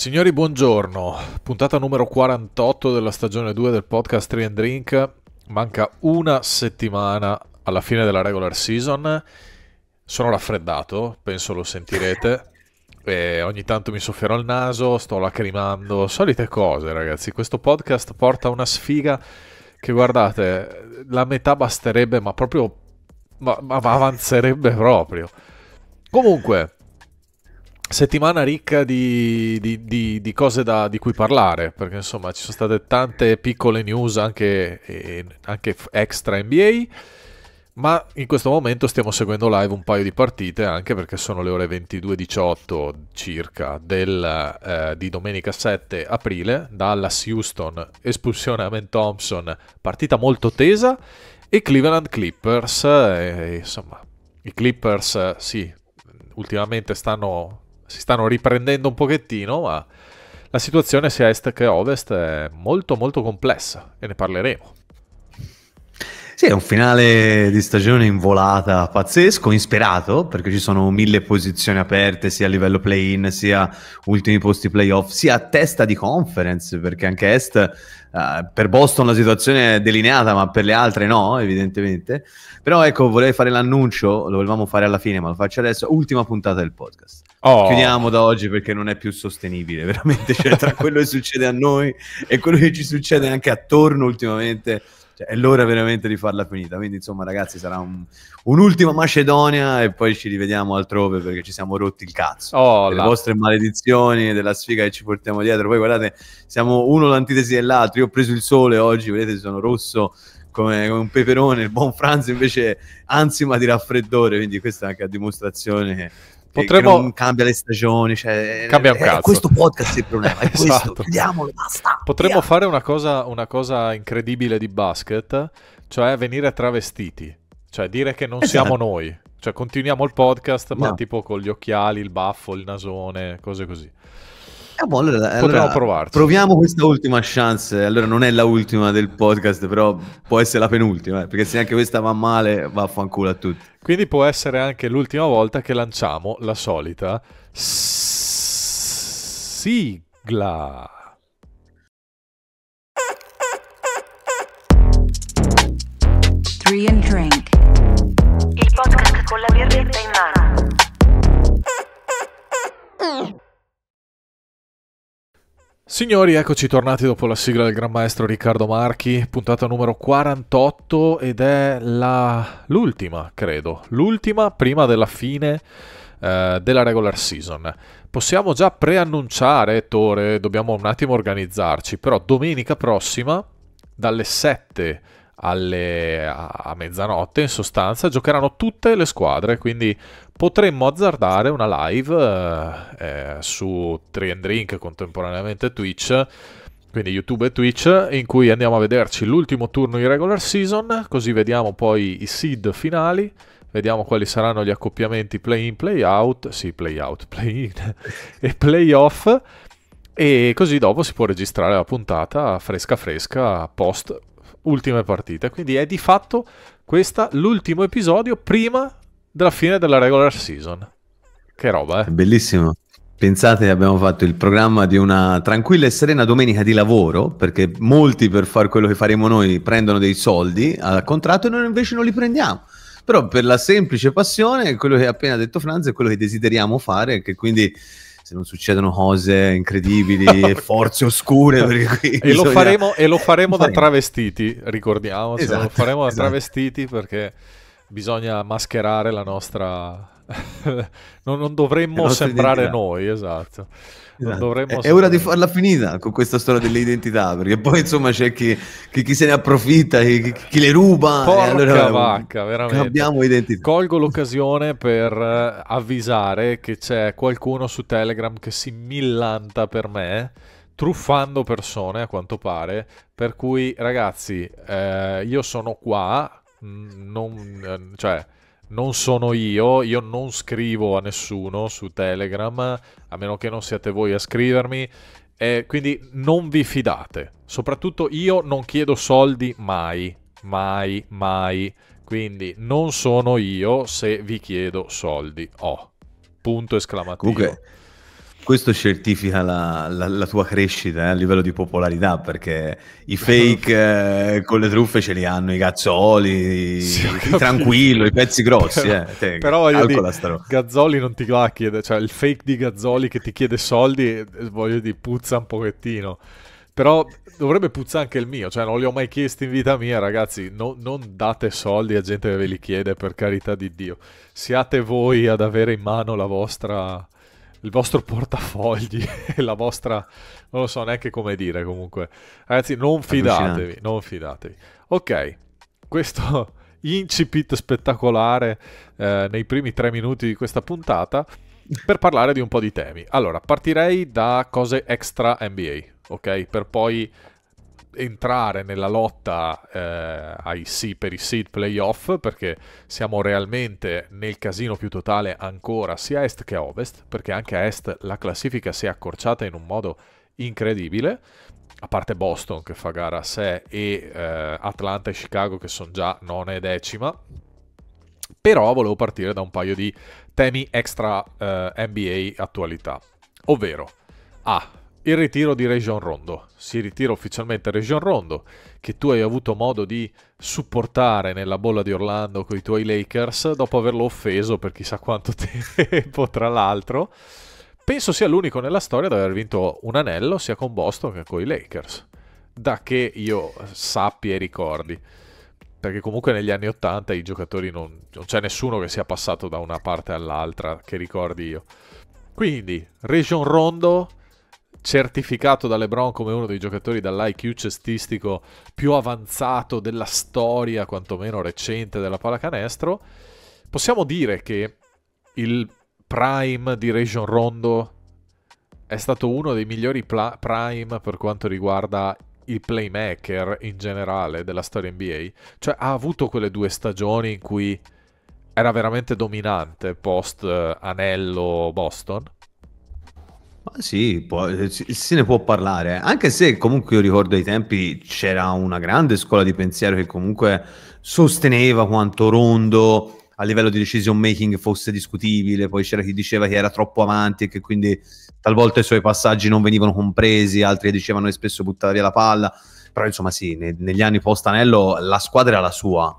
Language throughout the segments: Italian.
Signori, buongiorno. Puntata numero 48 della stagione 2 del podcast 3 Drink. Manca una settimana alla fine della regular season. Sono raffreddato, penso lo sentirete. E ogni tanto mi soffierò il naso, sto lacrimando, solite cose, ragazzi. Questo podcast porta una sfiga che guardate, la metà basterebbe, ma proprio ma, ma avanzerebbe proprio. Comunque, Settimana ricca di, di, di, di cose da, di cui parlare, perché insomma ci sono state tante piccole news anche, eh, anche, extra NBA, ma in questo momento stiamo seguendo live un paio di partite, anche perché sono le ore 22.18 circa del, eh, di domenica 7 aprile, Dallas Houston, espulsione a Ben Thompson, partita molto tesa, e Cleveland Clippers, eh, insomma, i Clippers sì, ultimamente stanno si stanno riprendendo un pochettino, ma la situazione sia est che ovest è molto molto complessa e ne parleremo. Sì, è un finale di stagione in volata pazzesco, insperato, perché ci sono mille posizioni aperte sia a livello play-in, sia ultimi posti playoff, sia a testa di conference, perché anche Est uh, per Boston la situazione è delineata, ma per le altre no, evidentemente. Però ecco, volevo fare l'annuncio, lo volevamo fare alla fine, ma lo faccio adesso, ultima puntata del podcast. Oh. Chiudiamo da oggi perché non è più sostenibile, veramente, cioè tra quello che succede a noi e quello che ci succede anche attorno ultimamente cioè, è l'ora veramente di farla finita. Quindi, insomma, ragazzi, sarà un, un'ultima Macedonia e poi ci rivediamo altrove perché ci siamo rotti il cazzo. Oh, le vostre maledizioni, e della sfiga che ci portiamo dietro. Poi guardate, siamo uno l'antitesi dell'altro. Io ho preso il sole oggi, vedete, sono rosso. Come, come, un peperone, il buon Franz invece ansima di raffreddore, quindi questa è anche la dimostrazione che Potremmo... non cambia le stagioni. Cioè, cambia eh, un cazzo. questo podcast è il problema. È esatto. questo. basta. Potremmo fare una cosa, una cosa incredibile di basket, cioè venire travestiti. Cioè dire che non esatto. siamo noi. Cioè continuiamo il podcast, ma no. tipo con gli occhiali, il baffo, il nasone, cose così. Ah, boh, allora, allora provarci. Proviamo questa ultima chance. Allora, non è la ultima del podcast, però può essere la penultima. Eh, perché se anche questa va male, vaffanculo a tutti. Quindi può essere anche l'ultima volta che lanciamo la solita sigla. Three and Drink. Il podcast con la birretta in mano. Signori, eccoci tornati dopo la sigla del Gran Maestro Riccardo Marchi, puntata numero 48 ed è la... l'ultima, credo, l'ultima prima della fine eh, della regular season. Possiamo già preannunciare, Tore, dobbiamo un attimo organizzarci, però domenica prossima, dalle 7 alle... a mezzanotte in sostanza, giocheranno tutte le squadre, quindi potremmo azzardare una live eh, eh su Tree and Drink contemporaneamente Twitch quindi YouTube e Twitch, in cui andiamo a vederci l'ultimo turno di regular season, così vediamo poi i seed finali, vediamo quali saranno gli accoppiamenti play-in, play-out, sì, play-out, play-in e play-off, e così dopo si può registrare la puntata fresca fresca post ultime partite. Quindi è di fatto questo l'ultimo episodio prima della fine della regular season. Che roba, eh? bellissimo. Pensate, abbiamo fatto il programma di una tranquilla e serena domenica di lavoro, perché molti per fare quello che faremo noi prendono dei soldi al contratto e noi invece non li prendiamo. Però per la semplice passione, quello che ha appena detto Franz è quello che desideriamo fare, che quindi se non succedono cose incredibili e forze oscure. E, bisogna... lo faremo, e, lo faremo, da travestiti, ricordiamoci, esatto, lo faremo da esatto. travestiti perché bisogna mascherare la nostra... non, non, dovremmo sembrare identità. noi, esatto. esatto. Dovremmo è, sembrare... è, ora di farla finita con questa storia delle identità, perché poi insomma c'è chi, chi, chi se ne approfitta, chi, chi le ruba. Porca e allora, vacca, veramente. Abbiamo identità. Colgo l'occasione per eh, avvisare che c'è qualcuno su Telegram che si millanta per me truffando persone a quanto pare per cui ragazzi eh, io sono qua non, ehm, cioè, non sono io, io non scrivo a nessuno su Telegram, a meno che non siate voi a scrivermi, eh, quindi non vi fidate. Soprattutto io non chiedo soldi mai, mai, mai. Quindi non sono io se vi chiedo soldi. Oh, punto esclamativo. Comunque, questo certifica la, la, la tua crescita eh, a livello di popolarità perché i fake eh, con le truffe ce li hanno i gazzoli, sì, i, tranquillo, i pezzi grossi. Però, eh. Te, però io Gazzoli non ti va a chiedere, eh, cioè il fake di Gazzoli che ti chiede soldi, eh, voglio dire, puzza un pochettino. Però dovrebbe puzzare anche il mio, cioè non li ho mai chiesti in vita mia, ragazzi, no, non date soldi a gente che ve li chiede, per carità di Dio. Siate voi ad avere in mano la vostra il vostro portafogli e la vostra... non lo so neanche come dire comunque. Ragazzi, non fidatevi, non fidatevi. Ok, questo incipit spettacolare eh, nei primi tre minuti di questa puntata per parlare di un po' di temi. Allora, partirei da cose extra NBA, ok? Per poi entrare nella lotta eh, ai sì per i seed playoff perché siamo realmente nel casino più totale ancora sia a est che a ovest perché anche a est la classifica si è accorciata in un modo incredibile a parte Boston che fa gara a sé e eh, Atlanta e Chicago che sono già nona e decima però volevo partire da un paio di temi extra eh, NBA attualità ovvero A il ritiro di Region Rondo. Si ritira ufficialmente Region Rondo, che tu hai avuto modo di supportare nella bolla di Orlando con i tuoi Lakers dopo averlo offeso per chissà quanto tempo, tra l'altro. Penso sia l'unico nella storia ad aver vinto un anello sia con Boston che con i Lakers, da che io sappia e ricordi. Perché comunque negli anni 80 i giocatori non, non c'è nessuno che sia passato da una parte all'altra, che ricordi io. Quindi, Region Rondo, certificato da LeBron come uno dei giocatori dall'IQ cestistico più avanzato della storia, quantomeno recente, della pallacanestro, possiamo dire che il prime di Rajon Rondo è stato uno dei migliori pla- prime per quanto riguarda i playmaker in generale della storia NBA. Cioè ha avuto quelle due stagioni in cui era veramente dominante post eh, anello Boston ma sì, può, eh, se ne può parlare, anche se comunque io ricordo ai tempi c'era una grande scuola di pensiero che comunque sosteneva quanto Rondo a livello di decision making fosse discutibile, poi c'era chi diceva che era troppo avanti e che quindi talvolta i suoi passaggi non venivano compresi, altri dicevano che spesso buttava via la palla, però insomma sì, ne, negli anni post Anello la squadra era la sua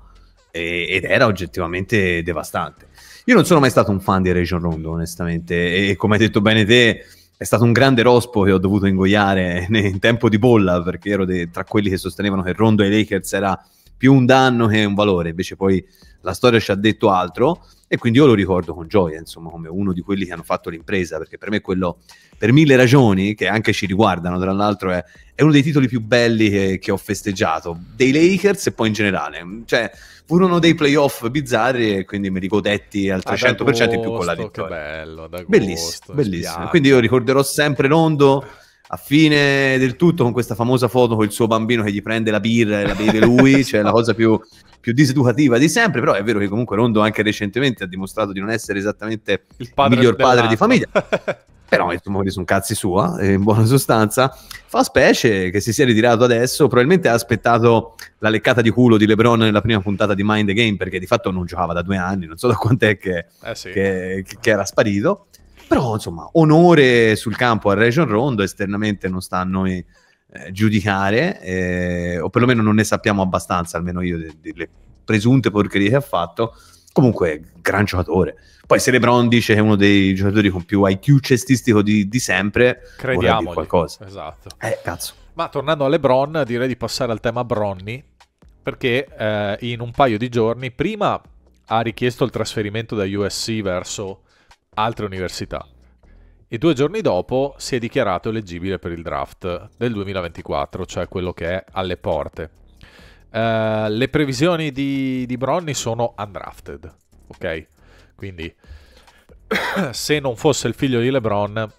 e, ed era oggettivamente devastante. Io non sono mai stato un fan di Region Rondo, onestamente, e come hai detto bene te è stato un grande rospo che ho dovuto ingoiare in tempo di bolla perché ero de- tra quelli che sostenevano che Rondo ai Lakers era più un danno che un valore, invece poi la storia ci ha detto altro e quindi io lo ricordo con gioia, insomma, come uno di quelli che hanno fatto l'impresa, perché per me quello, per mille ragioni che anche ci riguardano, tra l'altro è, è uno dei titoli più belli che, che ho festeggiato, dei Lakers e poi in generale, cioè furono dei playoff bizzarri e quindi mi rigodetti al 300% agosto, in più con la vittoria. Che bello, agosto, bellissimo, bellissimo. Quindi io ricorderò sempre Rondo a fine del tutto con questa famosa foto con il suo bambino che gli prende la birra e la beve lui, cioè la cosa più, più diseducativa di sempre, però è vero che comunque Rondo anche recentemente ha dimostrato di non essere esattamente il, padre miglior padre di famiglia. però insomma quelli sono cazzi sua eh, in buona sostanza fa specie che si sia ritirato adesso probabilmente ha aspettato la leccata di culo di Lebron nella prima puntata di Mind the Game perché di fatto non giocava da due anni non so da quant'è che, eh sì. che, che era sparito però insomma onore sul campo a Region Rondo esternamente non sta a noi eh, giudicare eh, o perlomeno non ne sappiamo abbastanza almeno io delle presunte porcherie che ha fatto comunque gran giocatore. Poi se LeBron dice che è uno dei giocatori con più IQ cestistico di, di sempre, crediamo qualcosa. Esatto. Eh, cazzo. Ma tornando a LeBron, direi di passare al tema Bronny, perché eh, in un paio di giorni prima ha richiesto il trasferimento da USC verso altre università e due giorni dopo si è dichiarato eleggibile per il draft del 2024, cioè quello che è alle porte. Eh, le previsioni di, di Bronni sono undrafted, ok? Quindi se non fosse il figlio di LeBron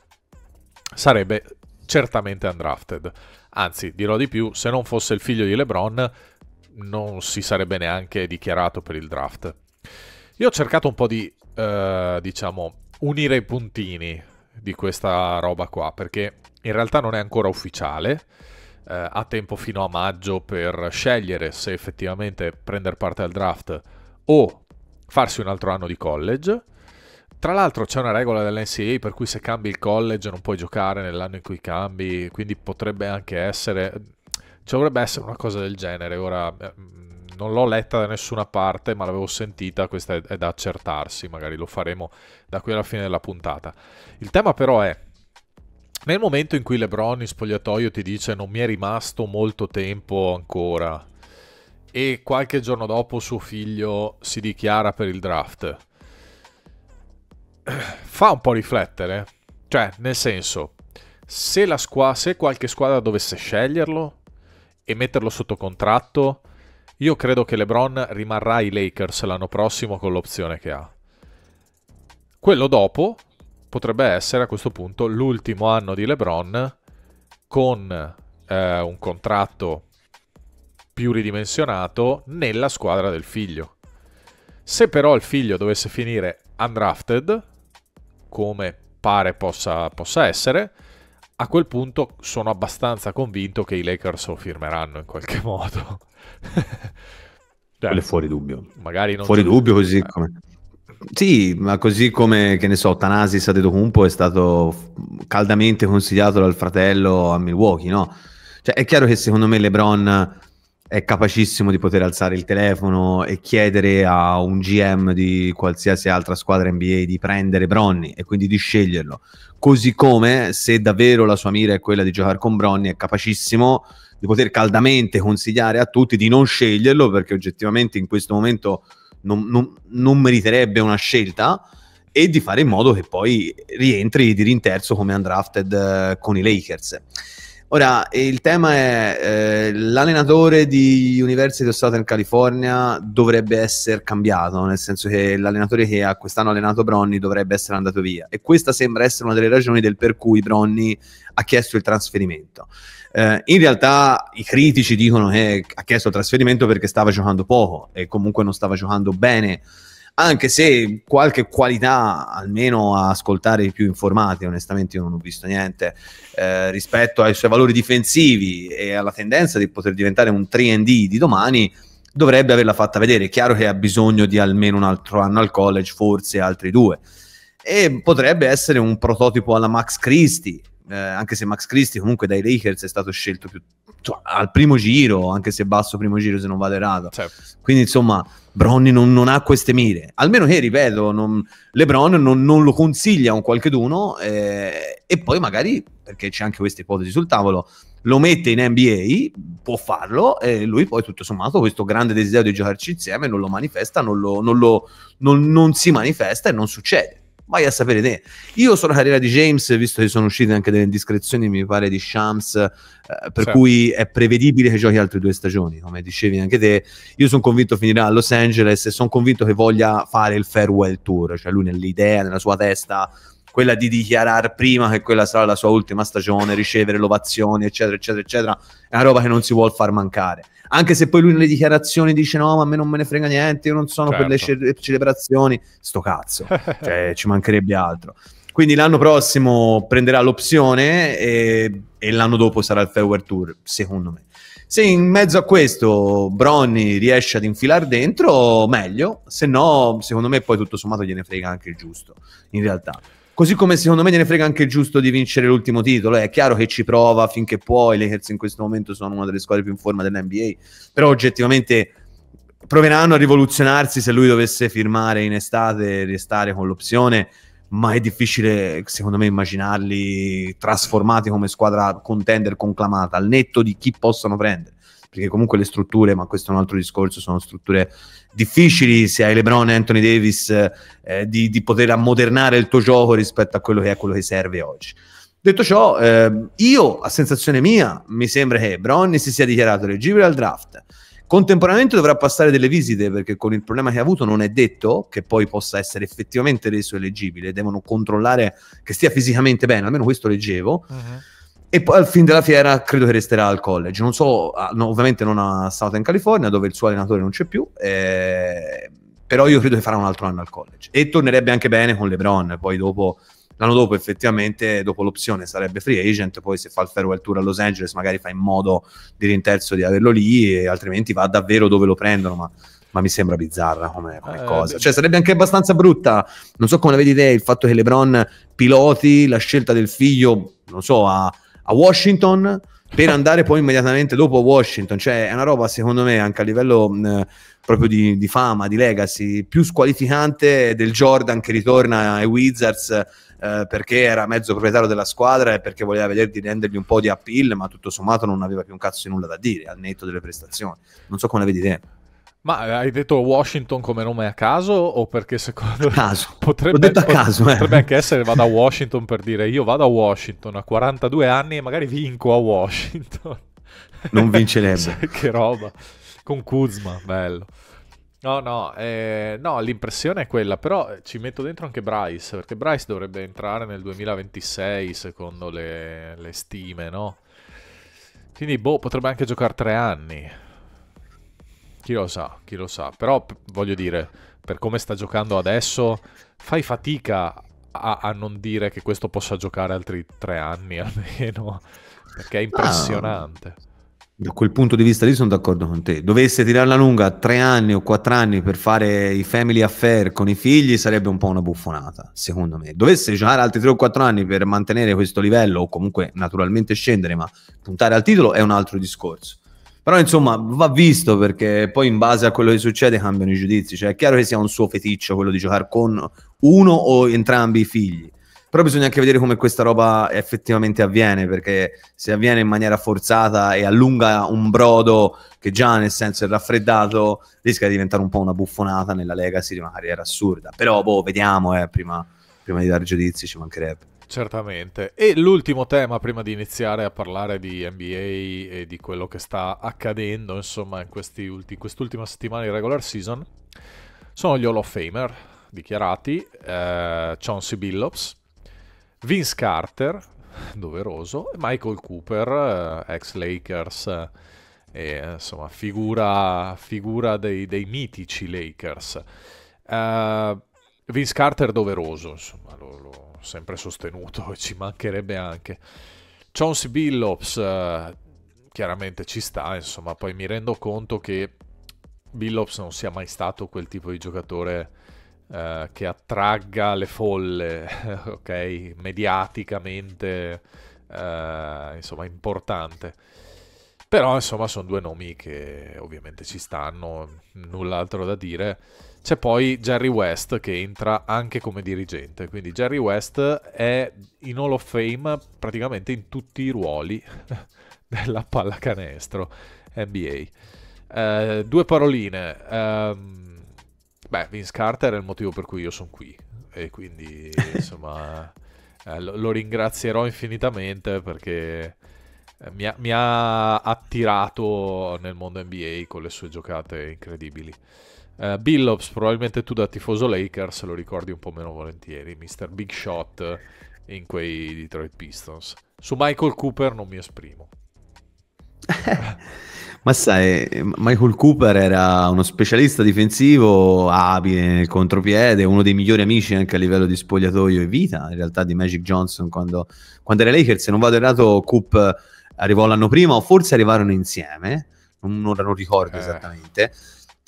sarebbe certamente undrafted. Anzi, dirò di più, se non fosse il figlio di LeBron non si sarebbe neanche dichiarato per il draft. Io ho cercato un po' di, uh, diciamo, unire i puntini di questa roba qua, perché in realtà non è ancora ufficiale eh, ha tempo fino a maggio per scegliere se effettivamente prendere parte al draft o farsi un altro anno di college. Tra l'altro c'è una regola dell'NCAA per cui se cambi il college non puoi giocare nell'anno in cui cambi, quindi potrebbe anche essere... Ci dovrebbe essere una cosa del genere, ora eh, non l'ho letta da nessuna parte, ma l'avevo sentita, questa è da accertarsi, magari lo faremo da qui alla fine della puntata. Il tema però è nel momento in cui LeBron in spogliatoio ti dice non mi è rimasto molto tempo ancora e qualche giorno dopo suo figlio si dichiara per il draft, fa un po' riflettere. Cioè, nel senso, se, squa- se qualche squadra dovesse sceglierlo e metterlo sotto contratto, io credo che LeBron rimarrà ai Lakers l'anno prossimo con l'opzione che ha. Quello dopo potrebbe essere a questo punto l'ultimo anno di LeBron con eh, un contratto più ridimensionato nella squadra del figlio. Se però il figlio dovesse finire undrafted, come pare possa, possa essere, a quel punto sono abbastanza convinto che i Lakers lo firmeranno in qualche modo. quello è fuori dubbio. Magari non fuori dubbio così eh. Sì, ma così come, che ne so, Tanasis Adetokounmpo è stato caldamente consigliato dal fratello a Milwaukee, no? Cioè, è chiaro che secondo me LeBron è capacissimo di poter alzare il telefono e chiedere a un GM di qualsiasi altra squadra NBA di prendere Bronny e quindi di sceglierlo. Così come se davvero la sua mira è quella di giocare con Bronny, è capacissimo di poter caldamente consigliare a tutti di non sceglierlo perché oggettivamente in questo momento non, non, non meriterebbe una scelta e di fare in modo che poi rientri di rinterzo come undrafted eh, con i Lakers. Ora, il tema è eh, l'allenatore di University of Southern California dovrebbe essere cambiato, nel senso che l'allenatore che ha quest'anno allenato Bronny dovrebbe essere andato via e questa sembra essere una delle ragioni del per cui Bronny ha chiesto il trasferimento. Eh, in realtà i critici dicono che ha chiesto il trasferimento perché stava giocando poco e comunque non stava giocando bene, anche se qualche qualità, almeno a ascoltare i più informati, onestamente io non ho visto niente, eh, rispetto ai suoi valori difensivi e alla tendenza di poter diventare un 3D di domani, dovrebbe averla fatta vedere. È chiaro che ha bisogno di almeno un altro anno al college, forse altri due. E potrebbe essere un prototipo alla Max Christie, eh, anche se Max Christie comunque dai Lakers è stato scelto più, cioè, al primo giro, anche se basso primo giro se non vado errato. Certo. Quindi insomma, Bronny non, non, ha queste mire. Almeno che, ripeto, non, LeBron non, non lo consiglia a un qualcheduno eh, e poi magari, perché c'è anche questa ipotesi sul tavolo, lo mette in NBA, può farlo e lui poi tutto sommato questo grande desiderio di giocarci insieme non lo manifesta, non, lo, non, lo, non si manifesta e non succede vai a sapere te. Io sulla carriera di James, visto che sono uscite anche delle indiscrezioni, mi pare, di Shams, eh, per certo. cui è prevedibile che giochi altre due stagioni, come dicevi anche te. Io sono convinto finirà a Los Angeles e sono convinto che voglia fare il farewell tour, cioè lui nell'idea, nella sua testa, quella di dichiarare prima che quella sarà la sua ultima stagione, ricevere l'ovazione, eccetera, eccetera, eccetera, è una roba che non si vuole far mancare. Anche se poi lui nelle dichiarazioni dice no, ma a me non me ne frega niente, io non sono certo. per le ce- certo. celebrazioni, sto cazzo, cioè, ci mancherebbe altro. Quindi l'anno prossimo prenderà l'opzione e, e l'anno dopo sarà il Farewell Tour, secondo me. Se in mezzo a questo Bronny riesce ad infilare dentro, meglio, se no, secondo me poi tutto sommato gliene frega anche il giusto, in realtà. Così come secondo me gliene frega anche giusto di vincere l'ultimo titolo. Eh. È chiaro che ci prova finché può. I Lakers in questo momento sono una delle squadre più in forma dell'NBA. Però oggettivamente proveranno a rivoluzionarsi se lui dovesse firmare in estate e restare con l'opzione. Ma è difficile, secondo me, immaginarli trasformati come squadra contender conclamata, al netto di chi possono prendere perché comunque le strutture, ma questo è un altro discorso, sono strutture difficili se hai LeBron e Anthony Davis eh, di, di, poter ammodernare il tuo gioco rispetto a quello che è quello che serve oggi. Detto ciò, eh, io, a sensazione mia, mi sembra che Bronny si sia dichiarato eleggibile al draft. Contemporaneamente dovrà passare delle visite perché con il problema che ha avuto non è detto che poi possa essere effettivamente reso eleggibile, devono controllare che stia fisicamente bene, almeno questo leggevo. Uh-huh e poi al fin della fiera credo che resterà al college. Non so, ah, no, ovviamente non ha stato in California dove il suo allenatore non c'è più, eh, però io credo che farà un altro anno al college. E tornerebbe anche bene con LeBron, poi dopo, l'anno dopo effettivamente, dopo l'opzione sarebbe free agent, poi se fa il farewell tour a Los Angeles magari fa in modo di rinterzo di averlo lì, e altrimenti va davvero dove lo prendono, ma ma mi sembra bizzarra come, come eh, cosa. Beh, cioè, sarebbe anche abbastanza brutta. Non so come la vedi te il fatto che LeBron piloti la scelta del figlio, non so, a, a Washington per andare poi immediatamente dopo Washington. Cioè, è una roba, secondo me, anche a livello eh, proprio di, di, fama, di legacy, più squalificante del Jordan che ritorna ai Wizards eh, perché era mezzo proprietario della squadra e perché voleva vedere di rendergli un po' di appeal, ma tutto sommato non aveva più un cazzo di nulla da dire al netto delle prestazioni. Non so come la vedi te. Ma eh, hai detto Washington come nome a caso o perché secondo a caso. potrebbe, a caso, eh. potrebbe eh. anche essere vado a Washington per dire io vado a Washington a 42 anni e magari vinco a Washington. Non vincerebbe. che roba. Con Kuzma, bello. No, no, eh, no, l'impressione è quella, però eh, ci metto dentro anche Bryce, perché Bryce dovrebbe entrare nel 2026 secondo le, le stime, no? Quindi, boh, potrebbe anche giocare tre anni. Chi lo sa, chi lo sa. Però voglio dire, per come sta giocando adesso, fai fatica a, a non dire che questo possa giocare altri tre anni almeno, perché è impressionante. Ah. Da quel punto di vista lì sono d'accordo con te. Dovesse tirarla lunga tre anni o quattro anni per fare i family affair con i figli sarebbe un po' una buffonata, secondo me. Dovesse giocare altri tre o quattro anni per mantenere questo livello o comunque naturalmente scendere, ma puntare al titolo è un altro discorso. Però insomma va visto perché poi in base a quello che succede cambiano i giudizi, cioè è chiaro che sia un suo feticcio quello di giocare con uno o entrambi i figli, però bisogna anche vedere come questa roba effettivamente avviene, perché se avviene in maniera forzata e allunga un brodo che già nel senso è raffreddato, rischia di diventare un po' una buffonata nella legacy di una carriera assurda. Però boh, vediamo eh, prima, prima di dare giudizi, ci mancherebbe. Certamente. E l'ultimo tema prima di iniziare a parlare di NBA e di quello che sta accadendo, insomma, in ulti, quest'ultima settimana di regular season, sono gli Hall of Famer dichiarati, eh, Chauncey Billups, Vince Carter, doveroso, e Michael Cooper, eh, ex Lakers, eh, insomma, figura, figura dei, dei, mitici Lakers. Eh, Vince Carter doveroso, insomma, lo, lo sempre sostenuto e ci mancherebbe anche. Chauncey Billops eh, chiaramente ci sta, insomma, poi mi rendo conto che Billops non sia mai stato quel tipo di giocatore eh, che attragga le folle, ok, mediaticamente, eh, insomma, importante. Però, insomma, sono due nomi che ovviamente ci stanno, null'altro da dire c'è poi Jerry West che entra anche come dirigente, quindi Jerry West è in Hall of Fame praticamente in tutti i ruoli della pallacanestro NBA. Eh, due paroline, um, beh Vince Carter è il motivo per cui io sono qui e quindi insomma eh, lo, lo, ringrazierò infinitamente perché eh, mi ha, mi ha attirato nel mondo NBA con le sue giocate incredibili. Uh, eh, Billups, probabilmente tu da tifoso Lakers lo ricordi un po' meno volentieri, Mr. Big Shot in quei Detroit Pistons. Su Michael Cooper non mi esprimo. Ma sai, Michael Cooper era uno specialista difensivo, abile nel contropiede, uno dei migliori amici anche a livello di spogliatoio e vita, in realtà di Magic Johnson quando, quando era Lakers, se non vado errato Coop arrivò l'anno prima o forse arrivarono insieme, non, non ricordo eh. esattamente.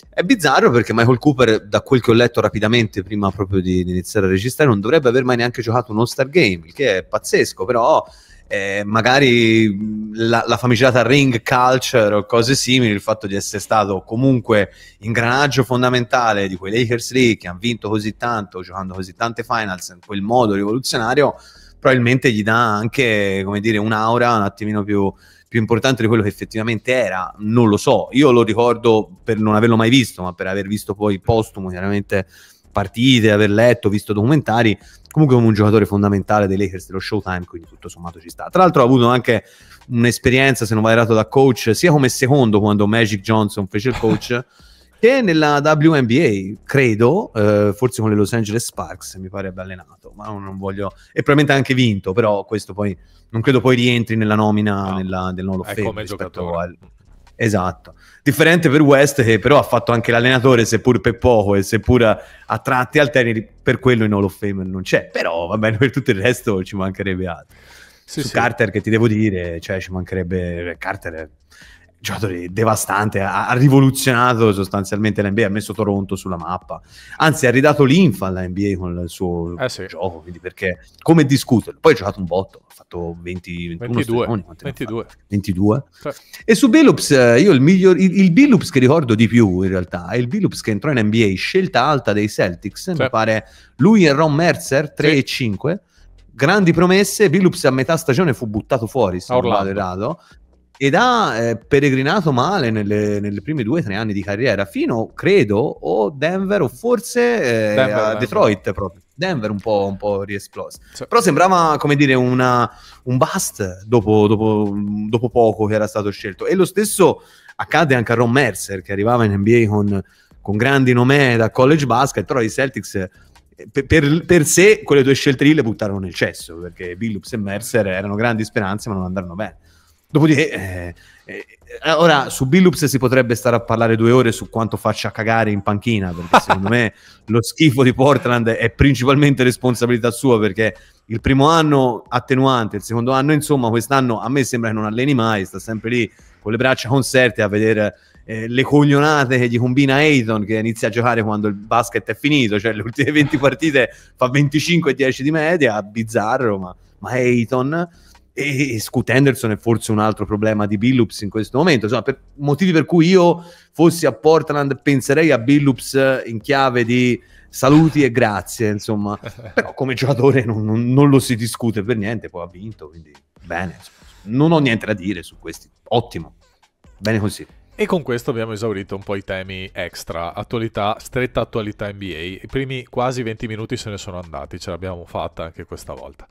È bizzarro perché Michael Cooper, da quel che ho letto rapidamente prima proprio di, di iniziare a registrare, non dovrebbe aver mai neanche giocato un All-Star Game, il che è pazzesco, però eh, magari la, la, famigerata ring culture o cose simili, il fatto di essere stato comunque ingranaggio fondamentale di quei Lakers lì che hanno vinto così tanto, giocando così tante finals in quel modo rivoluzionario, probabilmente gli dà anche, come dire, un'aura un attimino più più importante di quello che effettivamente era, non lo so. Io lo ricordo per non averlo mai visto, ma per aver visto poi postumo, chiaramente partite, aver letto, visto documentari, comunque come un giocatore fondamentale dei Lakers dello Showtime, quindi tutto sommato ci sta. Tra l'altro ha avuto anche un'esperienza, se non vado errato, da coach, sia come secondo quando Magic Johnson fece il coach che nella WNBA, credo, eh, forse con le Los Angeles Sparks, mi pare abbia allenato, ma non, voglio... E probabilmente anche vinto, però questo poi... Non credo poi rientri nella nomina no. nella, del nuovo Fame come giocatore. Al... Esatto. Differente per West che però ha fatto anche l'allenatore, seppur per poco e seppur a, a tratti alterni, per quello in Hall of Fame non c'è. Però va bene, per tutto il resto ci mancherebbe altro. Sì, Su sì. Carter che ti devo dire, cioè ci mancherebbe... Carter è giocatore devastante, ha, ha, rivoluzionato sostanzialmente l'NBA, ha messo Toronto sulla mappa, anzi ha ridato l'infa alla NBA con il suo eh sì. gioco, quindi perché come discutere? Poi ha giocato un botto, ha fatto 20, 22, stagioni, 22. 22. Sì. E su Billups, eh, io il miglior, il, il Billups che ricordo di più in realtà, è il Billups che entrò in NBA, scelta alta dei Celtics, sì. mi pare lui e Ron Mercer, 3 e 5, grandi promesse. Billups a metà stagione fu buttato fuori. Se non Orlando ed ha eh, peregrinato male nelle, nelle prime due o tre anni di carriera, fino, credo, o Denver o forse eh, Denver, a Detroit proprio. Denver un po', un po riesplosa. Sì. Però sembrava, come dire, una, un bust dopo, dopo, dopo poco che era stato scelto. E lo stesso accade anche a Ron Mercer, che arrivava in NBA con, con grandi nomè da college basket, però i Celtics... Eh, per, per, per, sé quelle due scelte lì le buttarono nel cesso perché Billups e Mercer erano grandi speranze ma non andarono bene Dopodiché, eh, eh, ora su Billups si potrebbe stare a parlare due ore su quanto faccia cagare in panchina, perché secondo me lo schifo di Portland è principalmente responsabilità sua, perché il primo anno attenuante, il secondo anno insomma, quest'anno a me sembra che non alleni mai, sta sempre lì con le braccia concerte a vedere eh, le coglionate che gli combina Ayton che inizia a giocare quando il basket è finito, cioè le ultime 20 partite fa 25-10 di media, bizzarro, ma, ma Ayton e Scoot Henderson è forse un altro problema di Billups in questo momento, insomma, per motivi per cui io fossi a Portland penserei a Billups in chiave di saluti e grazie, insomma, però come giocatore non, non, non lo si discute per niente, poi ha vinto, quindi bene, non ho niente da dire su questi, ottimo, bene così. E con questo abbiamo esaurito un po' i temi extra, attualità, stretta attualità NBA. I primi quasi 20 minuti se ne sono andati, ce l'abbiamo fatta anche questa volta.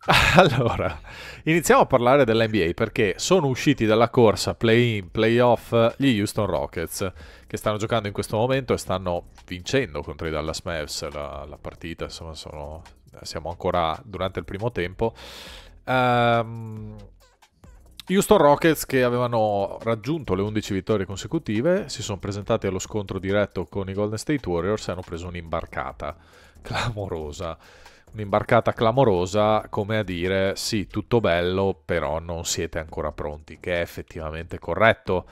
Allora, iniziamo a parlare dell'NBA perché sono usciti dalla corsa play-in, playoff gli Houston Rockets che stanno giocando in questo momento e stanno vincendo contro i Dallas Mavs la, la partita, insomma sono, siamo ancora durante il primo tempo. Um, Houston Rockets che avevano raggiunto le 11 vittorie consecutive si sono presentati allo scontro diretto con i Golden State Warriors e hanno preso un'imbarcata clamorosa un'imbarcata clamorosa come a dire sì, tutto bello, però non siete ancora pronti, che è effettivamente corretto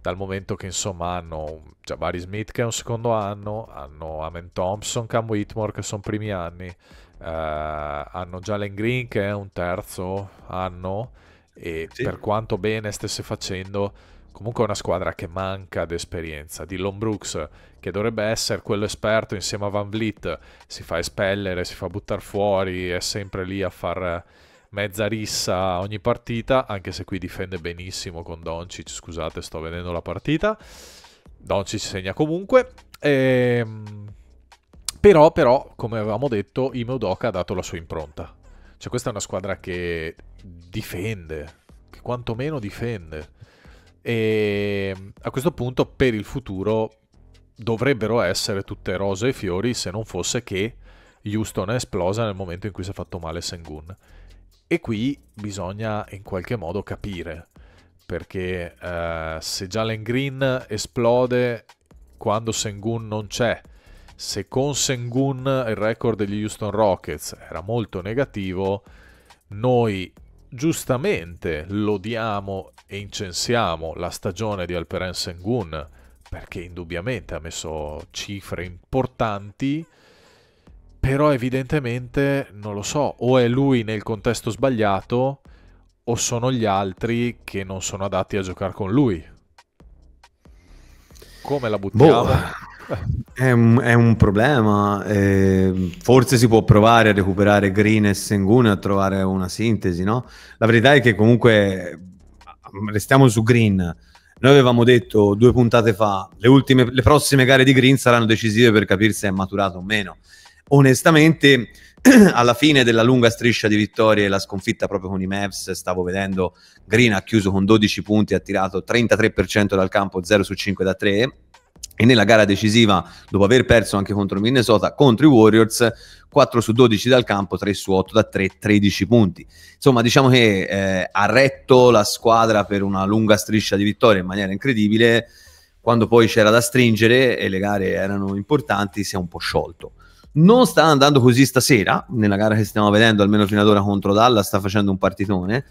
dal momento che insomma hanno Jabari Smith che è un secondo anno, hanno Amen Thompson, Cam Whitmore che sono primi anni, eh, hanno Jalen Green che è un terzo anno e sì. per quanto bene stesse facendo comunque è una squadra che manca d'esperienza. Dillon Brooks, che dovrebbe essere quello esperto insieme a Van Vliet, si fa espellere, si fa buttare fuori, è sempre lì a far mezza rissa ogni partita, anche se qui difende benissimo con Doncic, scusate, sto vedendo la partita. Doncic segna comunque. E... Ehm, però, però, come avevamo detto, Imeudoka ha dato la sua impronta. Cioè questa è una squadra che difende, che quantomeno difende e ehm, a questo punto per il futuro dovrebbero essere tutte rose e fiori se non fosse che Houston è esplosa nel momento in cui si è fatto male Sengun. E qui bisogna in qualche modo capire, perché eh, se Jalen Green esplode quando Sengun non c'è, se con Sengun il record degli Houston Rockets era molto negativo, noi giustamente lodiamo e incensiamo la stagione di Alperen Sengun perché indubbiamente ha messo cifre importanti, però evidentemente non lo so, o è lui nel contesto sbagliato o sono gli altri che non sono adatti a giocare con lui. Come la buttiamo? Boh. È un, è un, problema. Eh, forse si può provare a recuperare Green e Sengun a trovare una sintesi, no? La verità è che comunque Mm, restiamo su Green. Noi avevamo detto due puntate fa, le, ultime, le prossime gare di Green saranno decisive per capire se è maturato o meno. Onestamente, alla fine della lunga striscia di vittorie e la sconfitta proprio con i Mavs, stavo vedendo Green ha chiuso con 12 punti, ha tirato 33% dal campo, 0 su 5 da 3 e nella gara decisiva, dopo aver perso anche contro Minnesota, contro i Warriors, 4 su 12 dal campo, 3 su 8 da 3, 13 punti. Insomma, diciamo che eh, ha retto la squadra per una lunga striscia di vittorie in maniera incredibile. Quando poi c'era da stringere e le gare erano importanti, si è un po' sciolto. Non sta andando così stasera, nella gara che stiamo vedendo, almeno fino ad ora contro Dalla, sta facendo un partitone.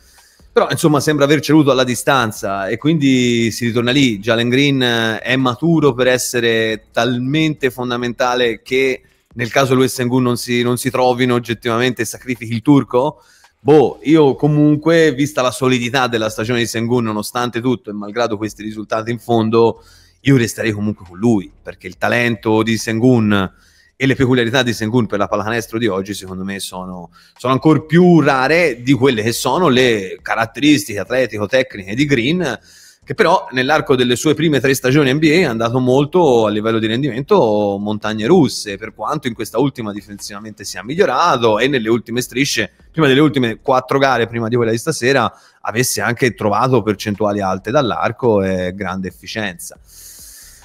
Però insomma sembra aver ceduto alla distanza e quindi si ritorna lì. Jalen Green eh, è maturo per essere talmente fondamentale che nel caso lui e Sengun non si, non si trovino oggettivamente sacrifichi il turco? Boh, io comunque, vista la solidità della stagione di Sengun, nonostante tutto e malgrado questi risultati in fondo, io resterei comunque con lui, perché il talento di Sengun e le peculiarità di Sengun per la pallacanestro di oggi secondo me sono, sono ancora più rare di quelle che sono le caratteristiche atletico-tecniche di Green che però nell'arco delle sue prime tre stagioni NBA è andato molto a livello di rendimento montagne russe, per quanto in questa ultima difensivamente sia migliorato e nelle ultime strisce, prima delle ultime quattro gare, prima di quella di stasera, avesse anche trovato percentuali alte dall'arco e grande efficienza.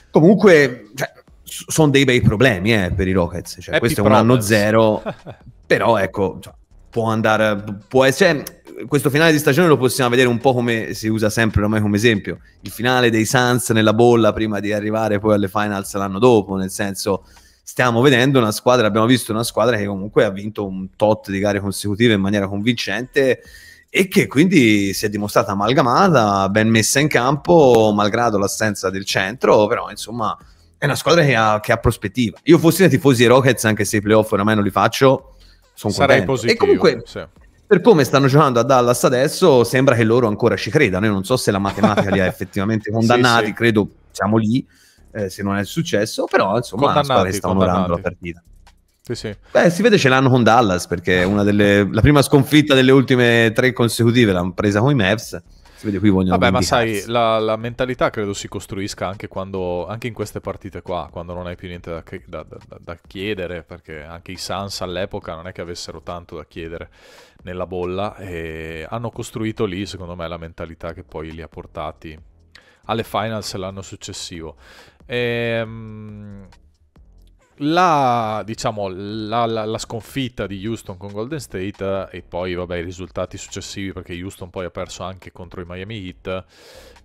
Comunque, cioè, sono dei bei problemi eh, per i Rockets. Cioè, questo è un anno zero, però ecco, cioè, può andare, può essere, cioè, questo finale di stagione lo possiamo vedere un po' come si usa sempre ormai come esempio, il finale dei Suns nella bolla prima di arrivare poi alle finals l'anno dopo, nel senso stiamo vedendo una squadra, abbiamo visto una squadra che comunque ha vinto un tot di gare consecutive in maniera convincente e che quindi si è dimostrata amalgamata, ben messa in campo, malgrado l'assenza del centro, però insomma è una squadra che ha, che ha prospettiva. Io fossi nei tifosi dei Rockets, anche se i playoff oramai non li faccio, sono Sarei contento. positivo. E comunque, sì. per come stanno giocando a Dallas adesso, sembra che loro ancora ci credano. Io non so se la matematica li ha effettivamente condannati, sì, sì. credo siamo lì, eh, se non è successo, però insomma la squadra sta onorando la partita. Sì, sì. Beh, si vede ce l'hanno con Dallas perché delle, la prima sconfitta delle ultime tre consecutive l'hanno presa con i Mavs. Si vede qui vogliono Vabbè, ma sai, la, la, mentalità credo si costruisca anche, quando, anche in queste partite qua, quando non hai più niente da, da, da, da chiedere, perché anche i Sans all'epoca non è che avessero tanto da chiedere nella bolla e hanno costruito lì, secondo me, la mentalità che poi li ha portati alle finals l'anno successivo. Ehm la, diciamo, la, la, la, sconfitta di Houston con Golden State e poi vabbè, i risultati successivi perché Houston poi ha perso anche contro i Miami Heat,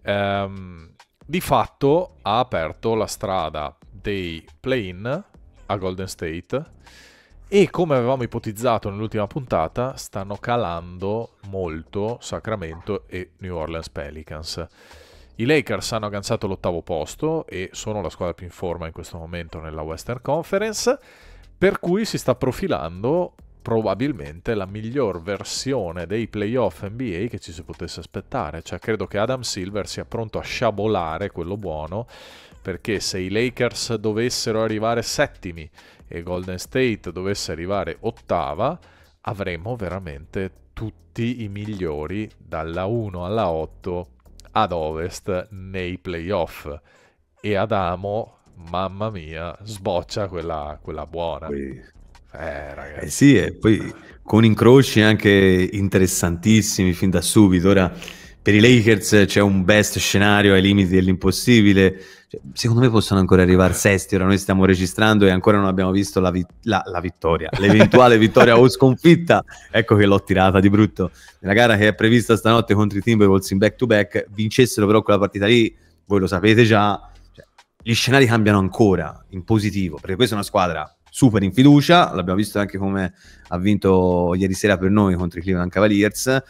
ehm, di fatto ha aperto la strada dei play-in a Golden State e come avevamo ipotizzato nell'ultima puntata stanno calando molto Sacramento e New Orleans Pelicans. I Lakers hanno agganciato l'ottavo posto e sono la squadra più in forma in questo momento nella Western Conference, per cui si sta profilando probabilmente la miglior versione dei playoff NBA che ci si potesse aspettare, cioè credo che Adam Silver sia pronto a sciabolare quello buono, perché se i Lakers dovessero arrivare settimi e Golden State dovesse arrivare ottava, avremmo veramente tutti i migliori dalla 1 alla 8 ad ovest nei playoff. E Adamo, mamma mia, sboccia quella, quella buona. Poi... Eh, Eh sì, e poi con incroci anche interessantissimi fin da subito. Ora per i Lakers c'è un best scenario ai limiti dell'impossibile cioè, secondo me possono ancora arrivare eh. sesti, ora noi stiamo registrando e ancora non abbiamo visto la, vi- la, la vittoria, l'eventuale vittoria o sconfitta. Ecco che l'ho tirata di brutto. Nella gara che è prevista stanotte contro i Timberwolves in back to back, vincessero però quella partita lì, voi lo sapete già, cioè, gli scenari cambiano ancora in positivo, perché questa è una squadra super in fiducia, l'abbiamo visto anche come ha vinto ieri sera per noi contro i Cleveland Cavaliers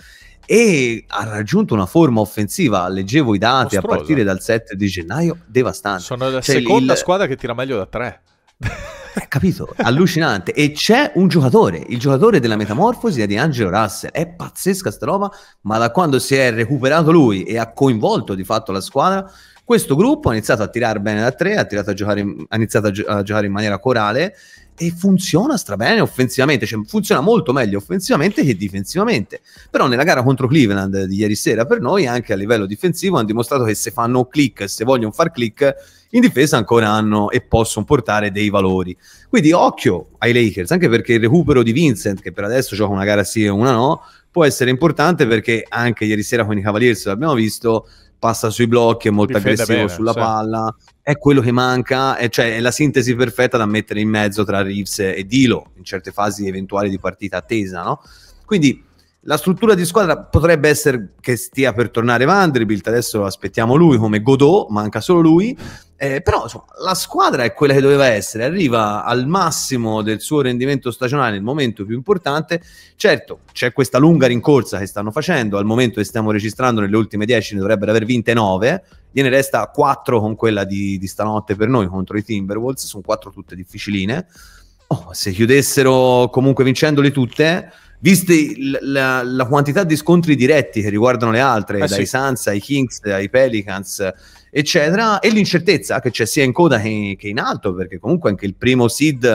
e ha raggiunto una forma offensiva, leggevo i dati Mostruosa. a partire dal 7 di gennaio, devastante. Sono la cioè, seconda il... squadra che tira meglio da tre. Eh, capito? Allucinante. e c'è un giocatore, il giocatore della metamorfosi è di Angelo Russell. È pazzesca sta roba, ma da quando si è recuperato lui e ha coinvolto di fatto la squadra, questo gruppo ha iniziato a tirare bene da tre, ha, a giocare, ha iniziato a, gio- a, giocare in maniera corale e funziona strabene offensivamente, cioè funziona molto meglio offensivamente che difensivamente. Però nella gara contro Cleveland di ieri sera per noi anche a livello difensivo hanno dimostrato che se fanno click, se vogliono far click, in difesa ancora hanno e possono portare dei valori. Quindi occhio ai Lakers, anche perché il recupero di Vincent, che per adesso gioca una gara sì e una no, può essere importante perché anche ieri sera con i Cavaliers l'abbiamo visto, passa sui blocchi, è molto Difende aggressivo bene, sulla cioè. palla, è quello che manca, è, cioè, è la sintesi perfetta da mettere in mezzo tra Reeves e Dilo in certe fasi eventuali di partita attesa, no? Quindi la struttura di squadra potrebbe essere che stia per tornare Vanderbilt, adesso aspettiamo lui come Godot, manca solo lui, eh, però insomma, la squadra è quella che doveva essere, arriva al massimo del suo rendimento stagionale nel momento più importante. Certo, c'è questa lunga rincorsa che stanno facendo, al momento che stiamo registrando nelle ultime 10 ne dovrebbero aver vinte 9, gliene resta 4 con quella di, di stanotte per noi contro i Timberwolves, sono 4 tutte difficiline. Oh, se chiudessero comunque vincendole tutte, viste la, la, la, quantità di scontri diretti che riguardano le altre, eh dai sì. Suns ai Kings ai Pelicans eccetera, e l'incertezza che c'è sia in coda che in, che in alto, perché comunque anche il primo seed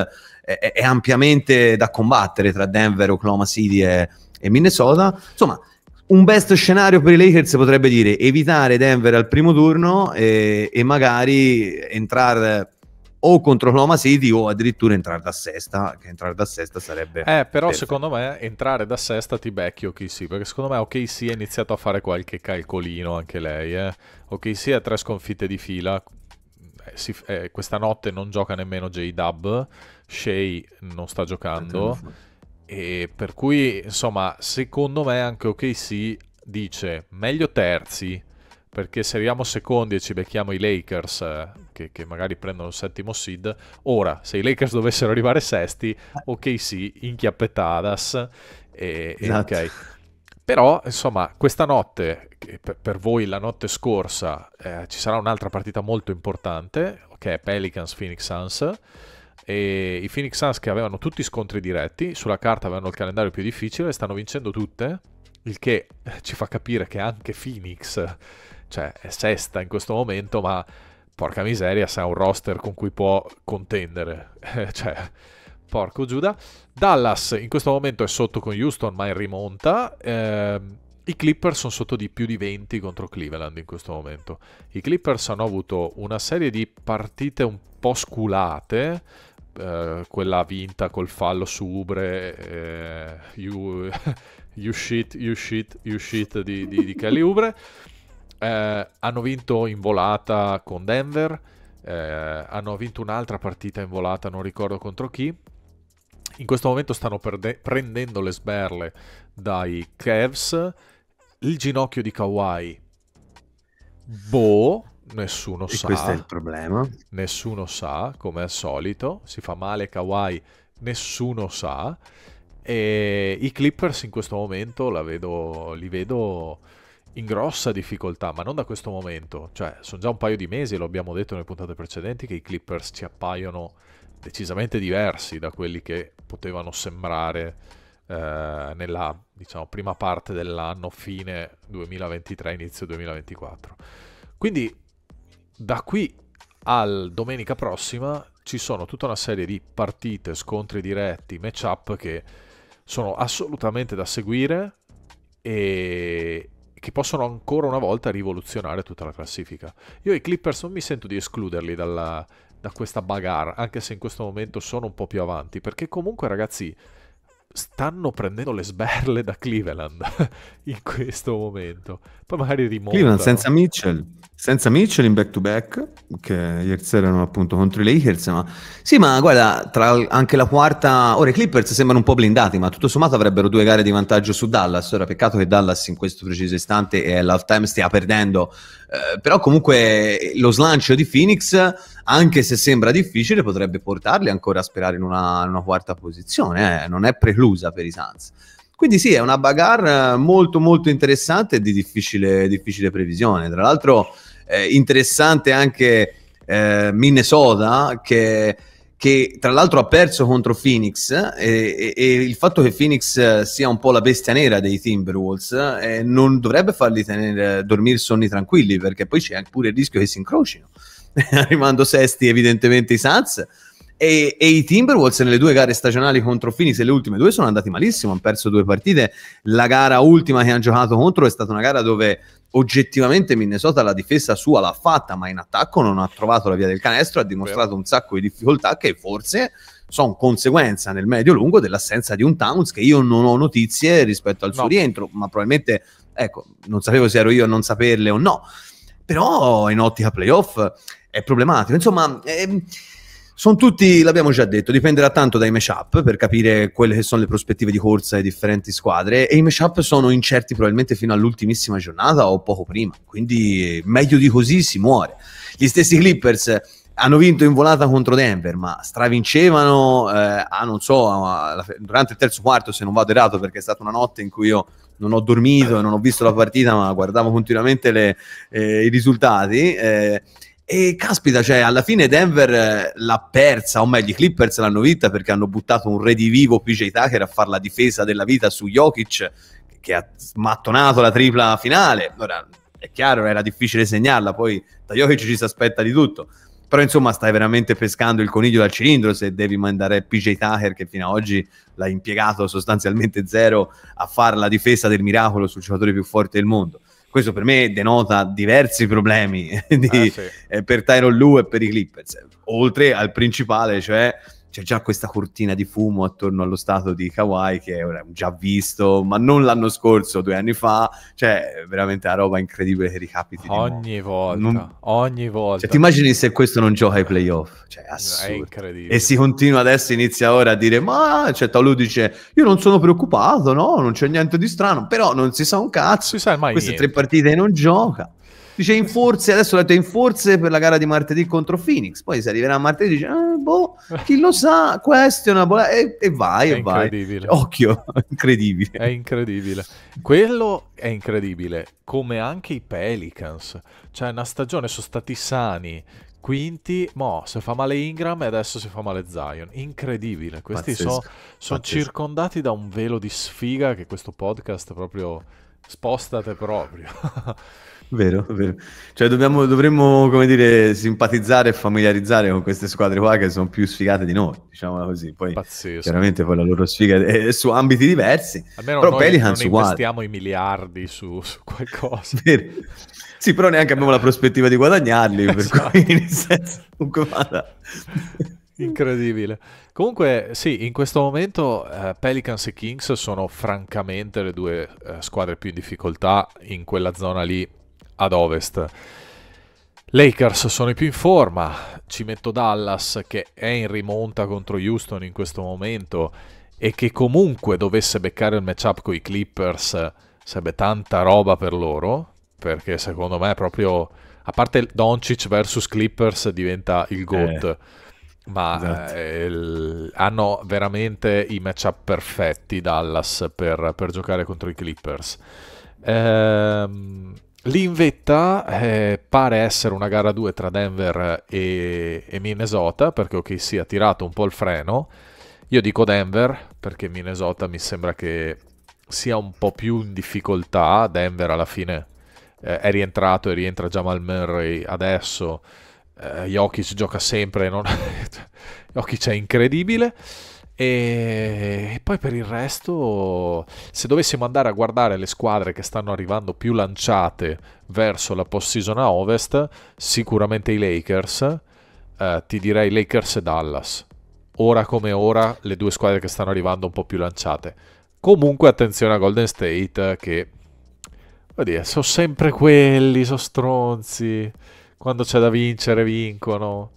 è, è, ampiamente da combattere tra Denver, Oklahoma City e, e Minnesota. Insomma, un best scenario per i Lakers potrebbe dire evitare Denver al primo turno e, e magari entrare o contro Oklahoma City o addirittura entrare da sesta, che entrare da sesta sarebbe... Eh, però perfetto. secondo me entrare da sesta ti becchi OKC, perché secondo me OKC okay, ha iniziato a fare qualche calcolino anche lei. Eh. OKC okay, ha tre sconfitte di fila, eh, si, eh, questa notte non gioca nemmeno J-Dub, Shea non sta giocando, e per cui insomma secondo me anche OKC dice meglio terzi, perché se arriviamo secondi e ci becchiamo i Lakers eh, che, che, magari prendono il settimo seed. Ora, se i Lakers dovessero arrivare sesti, eh. ok sì, inchiappettadas, e, esatto. e ok. Esatto. Però, insomma, questa notte, per voi la notte scorsa, eh, ci sarà un'altra partita molto importante, che è Pelicans-Phoenix Suns. E I Phoenix Suns che avevano tutti scontri diretti, sulla carta avevano il calendario più difficile, stanno vincendo tutte, il che ci fa capire che anche Phoenix cioè, è sesta in questo momento, ma porca miseria, se ha un roster con cui può contendere. Eh, cioè, porco Giuda. Dallas in questo momento è sotto con Houston, ma è rimonta. Eh, I Clippers sono sotto di più di 20 contro Cleveland in questo momento. I Clippers hanno avuto una serie di partite un po' sculate. Eh, quella vinta col fallo su Ubre, eh, you, you, shit, you shit, you shit di, di, di Kelly Ubre. Eh, hanno vinto in volata con Denver, eh, hanno vinto un'altra partita in volata, non ricordo contro chi. In questo momento stanno perde- prendendo le sberle dai Cavs. Il ginocchio di Kawhi, boh, nessuno e sa. Questo è il problema. Nessuno sa, come al solito. Si fa male Kawhi, nessuno sa. E i Clippers in questo momento vedo, li vedo in grossa difficoltà, ma non da questo momento, cioè sono già un paio di mesi, lo abbiamo detto nelle puntate precedenti, che i Clippers ci appaiono decisamente diversi da quelli che potevano sembrare eh, nella diciamo, prima parte dell'anno, fine 2023, inizio 2024. Quindi da qui al domenica prossima ci sono tutta una serie di partite, scontri diretti, match-up che sono assolutamente da seguire che possono ancora una volta rivoluzionare tutta la classifica. Io i Clippers non mi sento di escluderli dalla, da questa bagarre, anche se in questo momento sono un po' più avanti, perché comunque ragazzi stanno prendendo le sberle da Cleveland in questo momento. Poi magari rimonta. Cleveland senza Mitchell, senza Mitchell in back-to-back, che ieri sera erano appunto contro i Lakers, ma sì, ma guarda, tra anche la quarta, ora i Clippers sembrano un po' blindati, ma tutto sommato avrebbero due gare di vantaggio su Dallas, ora peccato che Dallas in questo preciso istante e l'half time stia perdendo eh, però comunque lo slancio di Phoenix, anche se sembra difficile, potrebbe portarli ancora a sperare in una, in una quarta posizione, eh. non è preclusa per i Suns. Quindi sì, è una bagarre molto molto interessante e di difficile, difficile previsione. Tra l'altro eh, interessante anche eh, Minnesota che che tra l'altro ha perso contro Phoenix e, eh, e, e, il fatto che Phoenix sia un po' la bestia nera dei Timberwolves eh, non dovrebbe farli tenere, dormire sonni tranquilli perché poi c'è pure il rischio che si incrocino arrivando sesti evidentemente i Suns e, e, i Timberwolves nelle due gare stagionali contro Phoenix e le ultime due sono andati malissimo, hanno perso due partite la gara ultima che hanno giocato contro è stata una gara dove oggettivamente Minnesota la difesa sua l'ha fatta, ma in attacco non ha trovato la via del canestro, ha dimostrato un sacco di difficoltà che forse sono conseguenza nel medio-lungo dell'assenza di un Towns che io non ho notizie rispetto al no. suo rientro, ma probabilmente, ecco, non sapevo se ero io a non saperle o no, però in ottica playoff è problematico. Insomma, è, ehm, sono tutti, l'abbiamo già detto, dipenderà tanto dai matchup per capire quelle che sono le prospettive di corsa e differenti squadre e i matchup sono incerti probabilmente fino all'ultimissima giornata o poco prima, quindi meglio di così si muore. Gli stessi Clippers hanno vinto in volata contro Denver, ma stravincevano, eh, ah, non so, alla, durante il terzo quarto, se non vado errato, perché è stata una notte in cui io non ho dormito e non ho visto la partita, ma guardavo continuamente le, eh, i risultati. Eh, e caspita, cioè, alla fine Denver eh, l'ha persa, o meglio, i Clippers l'hanno vinta perché hanno buttato un redivivo PJ Tucker a fare la difesa della vita su Jokic, che ha smattonato la tripla finale. Ora, è chiaro, era difficile segnarla, poi da Jokic ci si aspetta di tutto. Però insomma stai veramente pescando il coniglio dal cilindro se devi mandare PJ Tucker che fino ad oggi l'ha impiegato sostanzialmente zero a fare la difesa del miracolo sul giocatore più forte del mondo. Questo per me denota diversi problemi di, ah, sì. eh, per Tyron Lue e per i Clippers, oltre al principale, cioè c'è già questa cortina di fumo attorno allo stato di Kawhi che è già visto, ma non l'anno scorso, due anni fa, cioè veramente la roba incredibile che ricapiti. Ogni volta, non... ogni volta. Cioè, ti immagini se questo non gioca ai playoff? Cioè, assurdo. È incredibile. E si continua adesso, inizia ora a dire, ma, cioè Talu dice, io non sono preoccupato, no, non c'è niente di strano, però non si sa un cazzo, si sa mai queste niente. tre partite non gioca dice in forze, adesso l'ha detto in forze per la gara di martedì contro Phoenix, poi se arriverà a martedì dice ah, boh, chi lo sa, questionable, boh, e, e vai, e vai. Occhio, incredibile. È incredibile. Quello è incredibile, come anche i Pelicans. Cioè, una stagione sono stati sani, quinti, mo se fa male Ingram e adesso si fa male Zion. Incredibile, questi sono so circondati da un velo di sfiga che questo podcast proprio spostate proprio. Vero, vero. Cioè dobbiamo, dovremmo, come dire, simpatizzare e familiarizzare con queste squadre qua che sono più sfigate di noi, diciamola così. Poi, Pazzesco. Chiaramente poi la loro sfiga è su ambiti diversi. Almeno però Pelicans non investiamo uguale. i miliardi su, su qualcosa. Vero. Sì, però neanche abbiamo la prospettiva di guadagnarli, per esatto. cui nel senso, comunque vada. Incredibile. Comunque, sì, in questo momento eh, Pelicans e Kings sono francamente le due eh, squadre più in difficoltà in quella zona lì ad ovest. Lakers sono i più in forma, ci metto Dallas che è in rimonta contro Houston in questo momento e che comunque dovesse beccare il matchup con i Clippers sarebbe tanta roba per loro, perché secondo me proprio a parte Doncic versus Clippers diventa il GOAT. Eh, ma esatto. Eh, il, hanno veramente i matchup perfetti Dallas per, per giocare contro i Clippers. Ehm, L'invetta eh, pare essere una gara 2 tra Denver e, e Minnesota perché OKC sì, ha tirato un po' il freno. Io dico Denver perché Minnesota mi sembra che sia un po' più in difficoltà. Denver alla fine eh, è rientrato e rientra Jamal Murray adesso. Eh, Jokic gioca sempre, non... Jokic è incredibile. E poi per il resto, se dovessimo andare a guardare le squadre che stanno arrivando più lanciate verso la post-season a ovest, sicuramente i Lakers, eh, ti direi Lakers e Dallas. Ora come ora, le due squadre che stanno arrivando un po' più lanciate. Comunque, attenzione a Golden State, che dire, sono sempre quelli, sono stronzi. Quando c'è da vincere, vincono.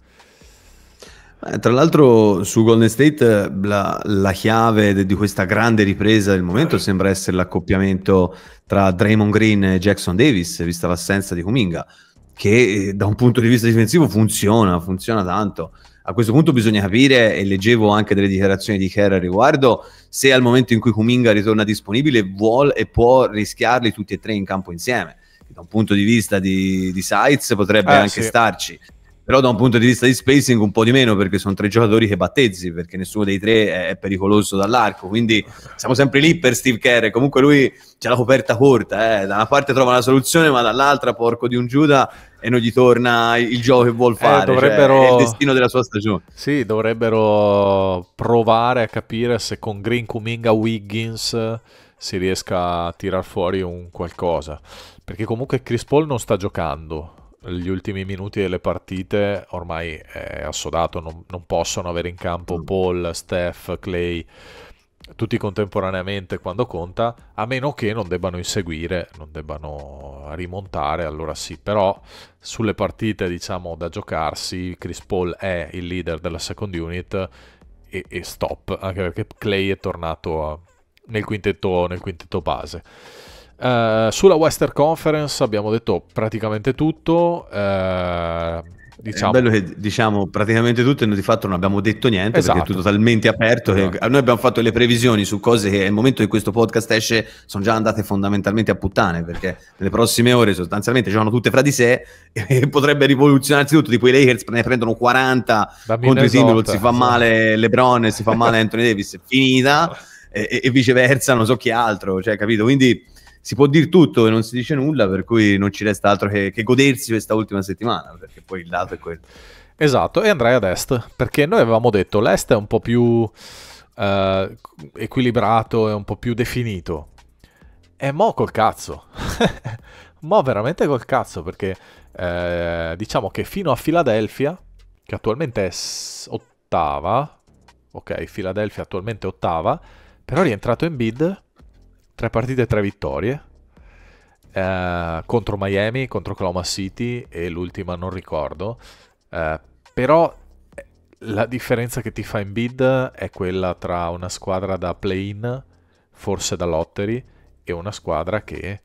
Eh, tra l'altro su Golden State la, la, chiave di questa grande ripresa del momento sembra essere l'accoppiamento tra Draymond Green e Jackson Davis, vista l'assenza di Kuminga, che eh, da un punto di vista difensivo funziona, funziona tanto. A questo punto bisogna capire, e leggevo anche delle dichiarazioni di Kerr al riguardo, se al momento in cui Kuminga ritorna disponibile vuole e può rischiarli tutti e tre in campo insieme. Da un punto di vista di, di Sites potrebbe eh, anche sì. starci però da un punto di vista di spacing un po' di meno perché sono tre giocatori che battezzi perché nessuno dei tre è pericoloso dall'arco quindi siamo sempre lì per Steve Kerr comunque lui c'è la coperta corta eh. da una parte trova la soluzione ma dall'altra porco di un Giuda e non gli torna il gioco che vuol eh, fare eh, dovrebbero... Cioè, è il destino della sua stagione sì dovrebbero provare a capire se con Green Kuminga Wiggins si riesca a tirar fuori un qualcosa perché comunque Chris Paul non sta giocando gli ultimi minuti delle partite ormai è assodato, non, non possono avere in campo mm. Paul, Steph, Clay, tutti contemporaneamente quando conta, a meno che non debbano inseguire, non debbano rimontare, allora sì, però sulle partite diciamo da giocarsi Chris Paul è il leader della second unit e, e stop, anche perché Clay è tornato nel quintetto, nel quintetto base. Eh, sulla Western Conference abbiamo detto praticamente tutto. Uh, diciamo... È bello che diciamo praticamente tutto e noi di fatto non abbiamo detto niente esatto. perché è esatto. tutto talmente aperto esatto. che noi abbiamo fatto le previsioni su cose che al momento in cui questo podcast esce sono già andate fondamentalmente a puttane perché nelle prossime ore sostanzialmente giocano tutte fra di sé e potrebbe rivoluzionarsi tutto tipo i Lakers ne prendono 40 contro i Timberwolves si fa esatto. male LeBron si fa male Anthony Davis finita e, e viceversa non so chi altro cioè capito quindi si può dire tutto e non si dice nulla, per cui non ci resta altro che, che godersi questa ultima settimana, perché poi il dato è quello. Esatto, e andrai ad est, perché noi avevamo detto l'est è un po' più eh, equilibrato, è un po' più definito. E mo col cazzo. mo veramente col cazzo, perché eh, diciamo che fino a Filadelfia, che attualmente è ottava, ok, Filadelfia attualmente ottava, però è rientrato in bid tre partite e tre vittorie. Eh, contro Miami, contro Oklahoma City e l'ultima non ricordo. Eh, però eh, la differenza che ti fa in bid è quella tra una squadra da play-in, forse da lottery, e una squadra che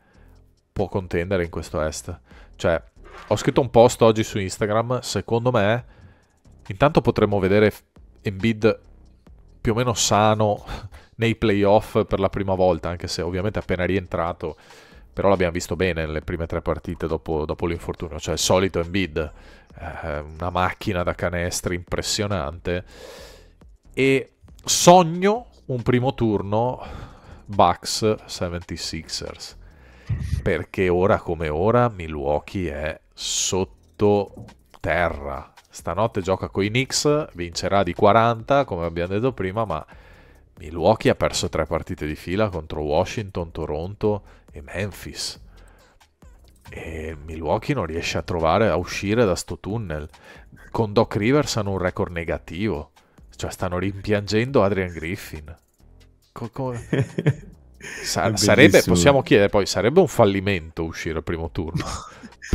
può contendere in questo est. Cioè, ho scritto un post oggi su Instagram, secondo me, intanto potremmo vedere in più o meno sano nei playoff per la prima volta, anche se ovviamente appena rientrato, però l'abbiamo visto bene nelle prime tre partite dopo, dopo l'infortunio, cioè il solito Embiid, eh, una macchina da canestri impressionante e sogno un primo turno Bucks 76ers perché ora come ora Milwaukee è sotto terra stanotte gioca con i Knicks vincerà di 40 come abbiamo detto prima ma Milwaukee ha perso tre partite di fila contro Washington, Toronto e Memphis. E Milwaukee non riesce a trovare, a uscire da sto tunnel. Con Doc Rivers hanno un record negativo. Cioè stanno rimpiangendo Adrian Griffin. Co- co- Sa- sarebbe, possiamo chiedere poi, sarebbe un fallimento uscire al primo turno?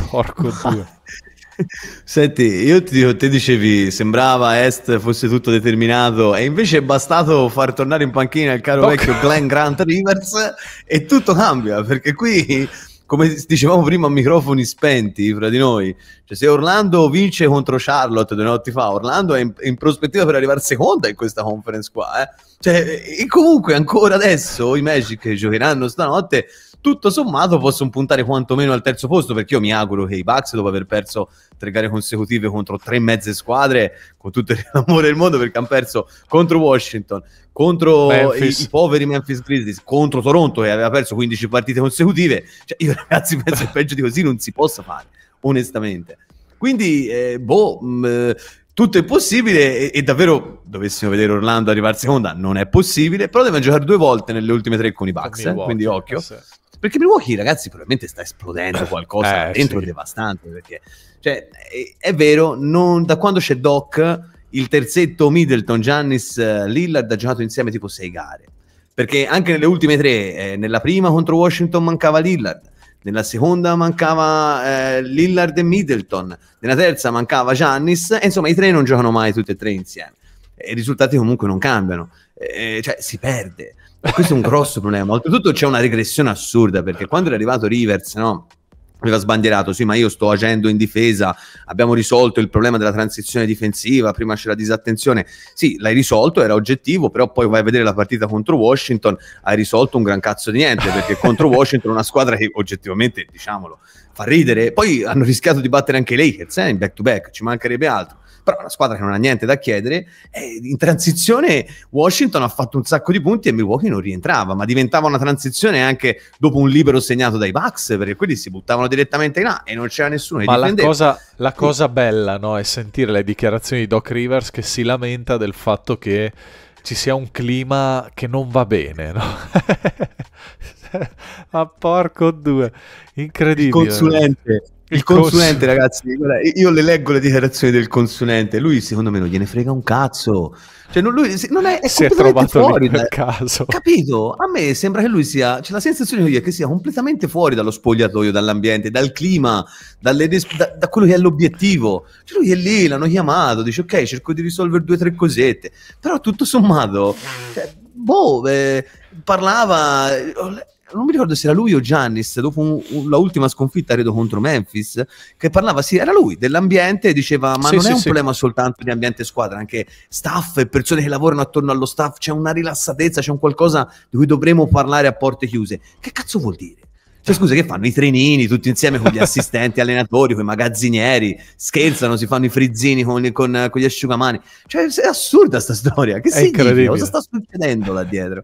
Porco Dio. Senti, io ti dico, te dicevi, sembrava Est fosse tutto determinato e invece è bastato far tornare in panchina il caro Doc. vecchio Glenn Grant Rivers e tutto cambia, perché qui, come dicevamo prima, microfoni spenti fra di noi, cioè se Orlando vince contro Charlotte due notti fa, Orlando è in, in prospettiva per arrivare seconda in questa conference qua, eh? cioè, e comunque ancora adesso i Magic giocheranno stanotte tutto sommato possono puntare quantomeno al terzo posto perché io mi auguro che i Bucks dopo aver perso tre gare consecutive contro tre mezze squadre con tutto l'amore del mondo perché hanno perso contro Washington contro i, i, poveri Memphis Grizzlies contro Toronto che aveva perso 15 partite consecutive cioè io ragazzi penso che peggio di così non si possa fare onestamente quindi eh, boh mh, mm, eh, tutto è possibile e, e, davvero dovessimo vedere Orlando arrivare seconda non è possibile però deve giocare due volte nelle ultime tre con i Bucks eh? quindi occhio eh sì. Perché Milwaukee, ragazzi, probabilmente sta esplodendo qualcosa eh, dentro sì. devastante. Perché, cioè, è, è vero, non, da quando c'è Doc, il terzetto Middleton, Giannis, eh, Lillard ha giocato insieme tipo sei gare. Perché anche nelle ultime tre, eh, nella prima contro Washington mancava Lillard, nella seconda mancava eh, Lillard e Middleton, nella terza mancava Giannis, e insomma i tre non giocano mai tutti e tre insieme. E I risultati comunque non cambiano, eh, cioè si perde. Questo è un grosso problema. Oltretutto c'è una regressione assurda perché quando è arrivato Rivers, no? Aveva sbandierato, sì, ma io sto agendo in difesa, abbiamo risolto il problema della transizione difensiva, prima c'era disattenzione. Sì, l'hai risolto, era oggettivo, però poi vai a vedere la partita contro Washington, hai risolto un gran cazzo di niente, perché contro Washington è una squadra che oggettivamente, diciamolo, fa ridere. Poi hanno rischiato di battere anche i Lakers, eh, in back to back, ci mancherebbe altro però è una squadra che non ha niente da chiedere. in transizione Washington ha fatto un sacco di punti e Milwaukee non rientrava, ma diventava una transizione anche dopo un libero segnato dai Bucks, perché quelli si buttavano direttamente in là e non c'era nessuno che ma la cosa, la cosa, bella no, è sentire le dichiarazioni di Doc Rivers che si lamenta del fatto che ci sia un clima che non va bene, no? Ma porco due, incredibile. Il consulente, il, consulente, ragazzi, io le leggo le dichiarazioni del consulente, lui secondo me non gliene frega un cazzo. Cioè, non, lui non è, è si è trovato fuori dal caso. Capito? A me sembra che lui sia, c'è cioè, la sensazione che sia completamente fuori dallo spogliatoio, dall'ambiente, dal clima, dalle, da, da, quello che è l'obiettivo. Cioè, lui è lì, l'hanno chiamato, dice ok, cerco di risolvere due o tre cosette, però tutto sommato, cioè, boh, eh, parlava eh, non mi ricordo se era lui o Giannis, dopo un, un, l'ultima sconfitta, credo, contro Memphis, che parlava, sì, era lui, dell'ambiente e diceva, ma sì, non sì, è un sì. problema soltanto di ambiente squadra, anche staff e persone che lavorano attorno allo staff, c'è una rilassatezza, c'è un qualcosa di cui dovremo parlare a porte chiuse. Che cazzo vuol dire? Cioè, cioè. scusa, che fanno i trenini tutti insieme con gli assistenti allenatori, con i magazzinieri, scherzano, si fanno i frizzini con, con, con gli asciugamani. Cioè, è assurda questa storia. Che significa? Cosa sta succedendo là dietro?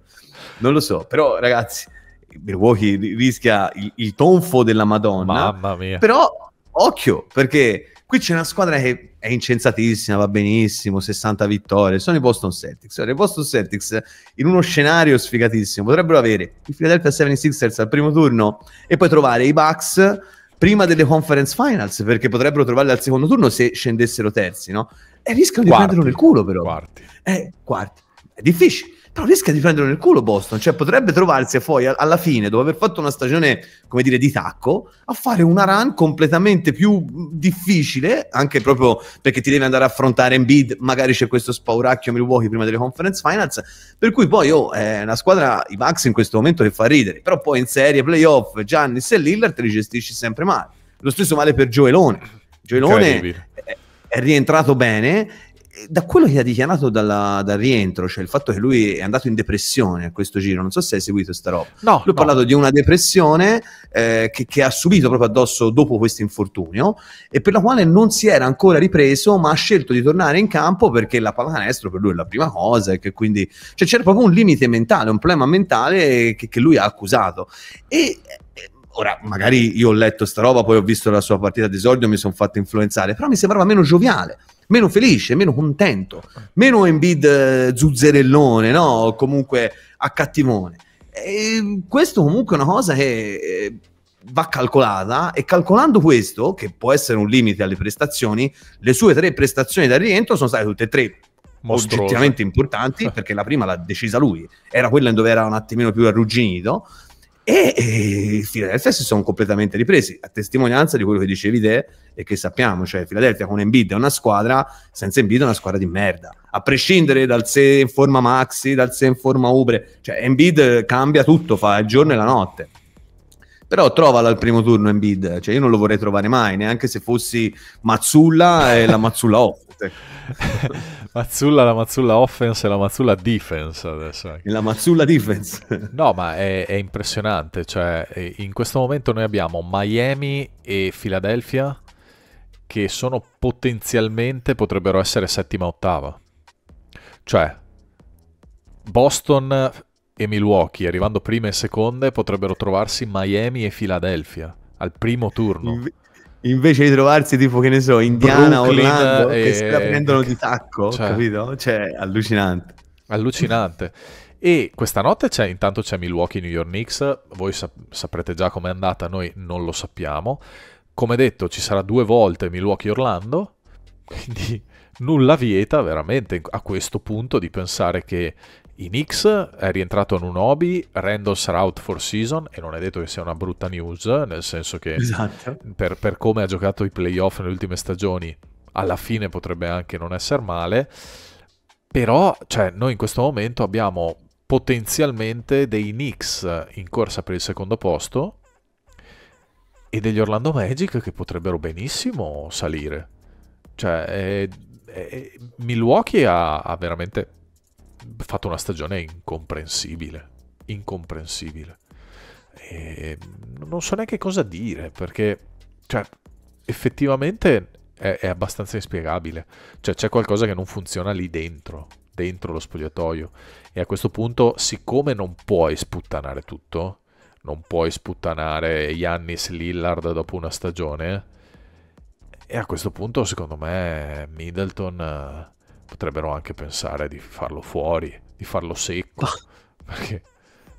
Non lo so, però, ragazzi Milwaukee rischia il, il tonfo della Madonna. Mamma mia. Però occhio, perché qui c'è una squadra che è incensatissima, va benissimo, 60 vittorie, sono i Boston Celtics. Allora, I Boston Celtics in uno scenario sfigatissimo potrebbero avere i Philadelphia 76ers al primo turno e poi trovare i Bucks prima delle conference finals, perché potrebbero trovarle al secondo turno se scendessero terzi, no? E rischiano quarti, di prenderlo nel culo, però. Quarti. Eh, quarti. È difficile però rischia di prenderlo nel culo Boston, cioè potrebbe trovarsi poi alla fine, dopo aver fatto una stagione, come dire, di tacco, a fare una run completamente più difficile, anche proprio perché ti devi andare a affrontare in bid, magari c'è questo spauracchio Milwaukee prima delle conference finals, per cui poi oh, è una squadra, i Max in questo momento che fa ridere, però poi in serie, playoff, Giannis e Lillard te li gestisci sempre male. Lo stesso vale per Gioelone. Gioelone è rientrato bene da quello che ha dichiarato dalla, dal rientro, cioè il fatto che lui è andato in depressione a questo giro, non so se hai seguito sta roba. No, lui no. ha parlato di una depressione eh, che, che, ha subito proprio addosso dopo questo infortunio e per la quale non si era ancora ripreso, ma ha scelto di tornare in campo perché la pallacanestro per lui è la prima cosa e che quindi cioè, c'era proprio un limite mentale, un problema mentale che, che lui ha accusato. E eh, ora magari io ho letto sta roba, poi ho visto la sua partita d'esordio, mi sono fatto influenzare, però mi sembrava meno gioviale meno felice, meno contento, meno Embiid eh, zuzzerellone, no? Comunque accattivone. E questo comunque è una cosa che eh, va calcolata e calcolando questo, che può essere un limite alle prestazioni, le sue tre prestazioni da rientro sono state tutte e tre mostruose. oggettivamente importanti perché la prima l'ha decisa lui, era quella in dove era un attimino più arrugginito e, e Philadelphia si sono completamente ripresi, a testimonianza di quello che dicevi te e che sappiamo, cioè Philadelphia con Embiid è una squadra, senza Embiid è una squadra di merda, a prescindere dal se in forma Maxi, dal se in forma Ubre, cioè Embiid cambia tutto, fa il giorno e la notte. Però trovala al primo turno Embiid, cioè io non lo vorrei trovare mai, neanche se fossi Mazzulla e la Mazzulla off. Cioè. Mazzulla, la Mazzulla offense e la Mazzulla defense adesso. La Mazzulla defense. No, ma è, è impressionante. Cioè, eh, in questo momento noi abbiamo Miami e Philadelphia che sono potenzialmente, potrebbero essere settima ottava. Cioè, Boston e Milwaukee, arrivando prime e seconde, potrebbero trovarsi Miami e Philadelphia al primo turno. Inve Invece di trovarsi tipo, che ne so, Indiana, Brooklyn, Orlando, e... che eh, si prendono eh, di tacco, cioè... capito? Cioè, allucinante. Allucinante. E questa notte c'è, intanto c'è Milwaukee New York Knicks, voi sap- saprete già com'è andata, noi non lo sappiamo. Come detto, ci sarà due volte Milwaukee Orlando, quindi nulla vieta veramente a questo punto di pensare che in X è rientrato in un hobby, Randall sarà out for season e non è detto che sia una brutta news, nel senso che esatto. per, per come ha giocato i playoff nelle ultime stagioni, alla fine potrebbe anche non essere male, però cioè, noi in questo momento abbiamo potenzialmente dei Knicks in corsa per il secondo posto e degli Orlando Magic che potrebbero benissimo salire. Cioè, è, eh, è, eh, Milwaukee ha, ha veramente fatto una stagione incomprensibile, incomprensibile. E non so neanche cosa dire perché cioè, effettivamente è, è, abbastanza inspiegabile. Cioè c'è qualcosa che non funziona lì dentro, dentro lo spogliatoio. E a questo punto, siccome non puoi sputtanare tutto, non puoi sputtanare Yannis Lillard dopo una stagione, e a questo punto secondo me Middleton potrebbero anche pensare di farlo fuori, di farlo secco, perché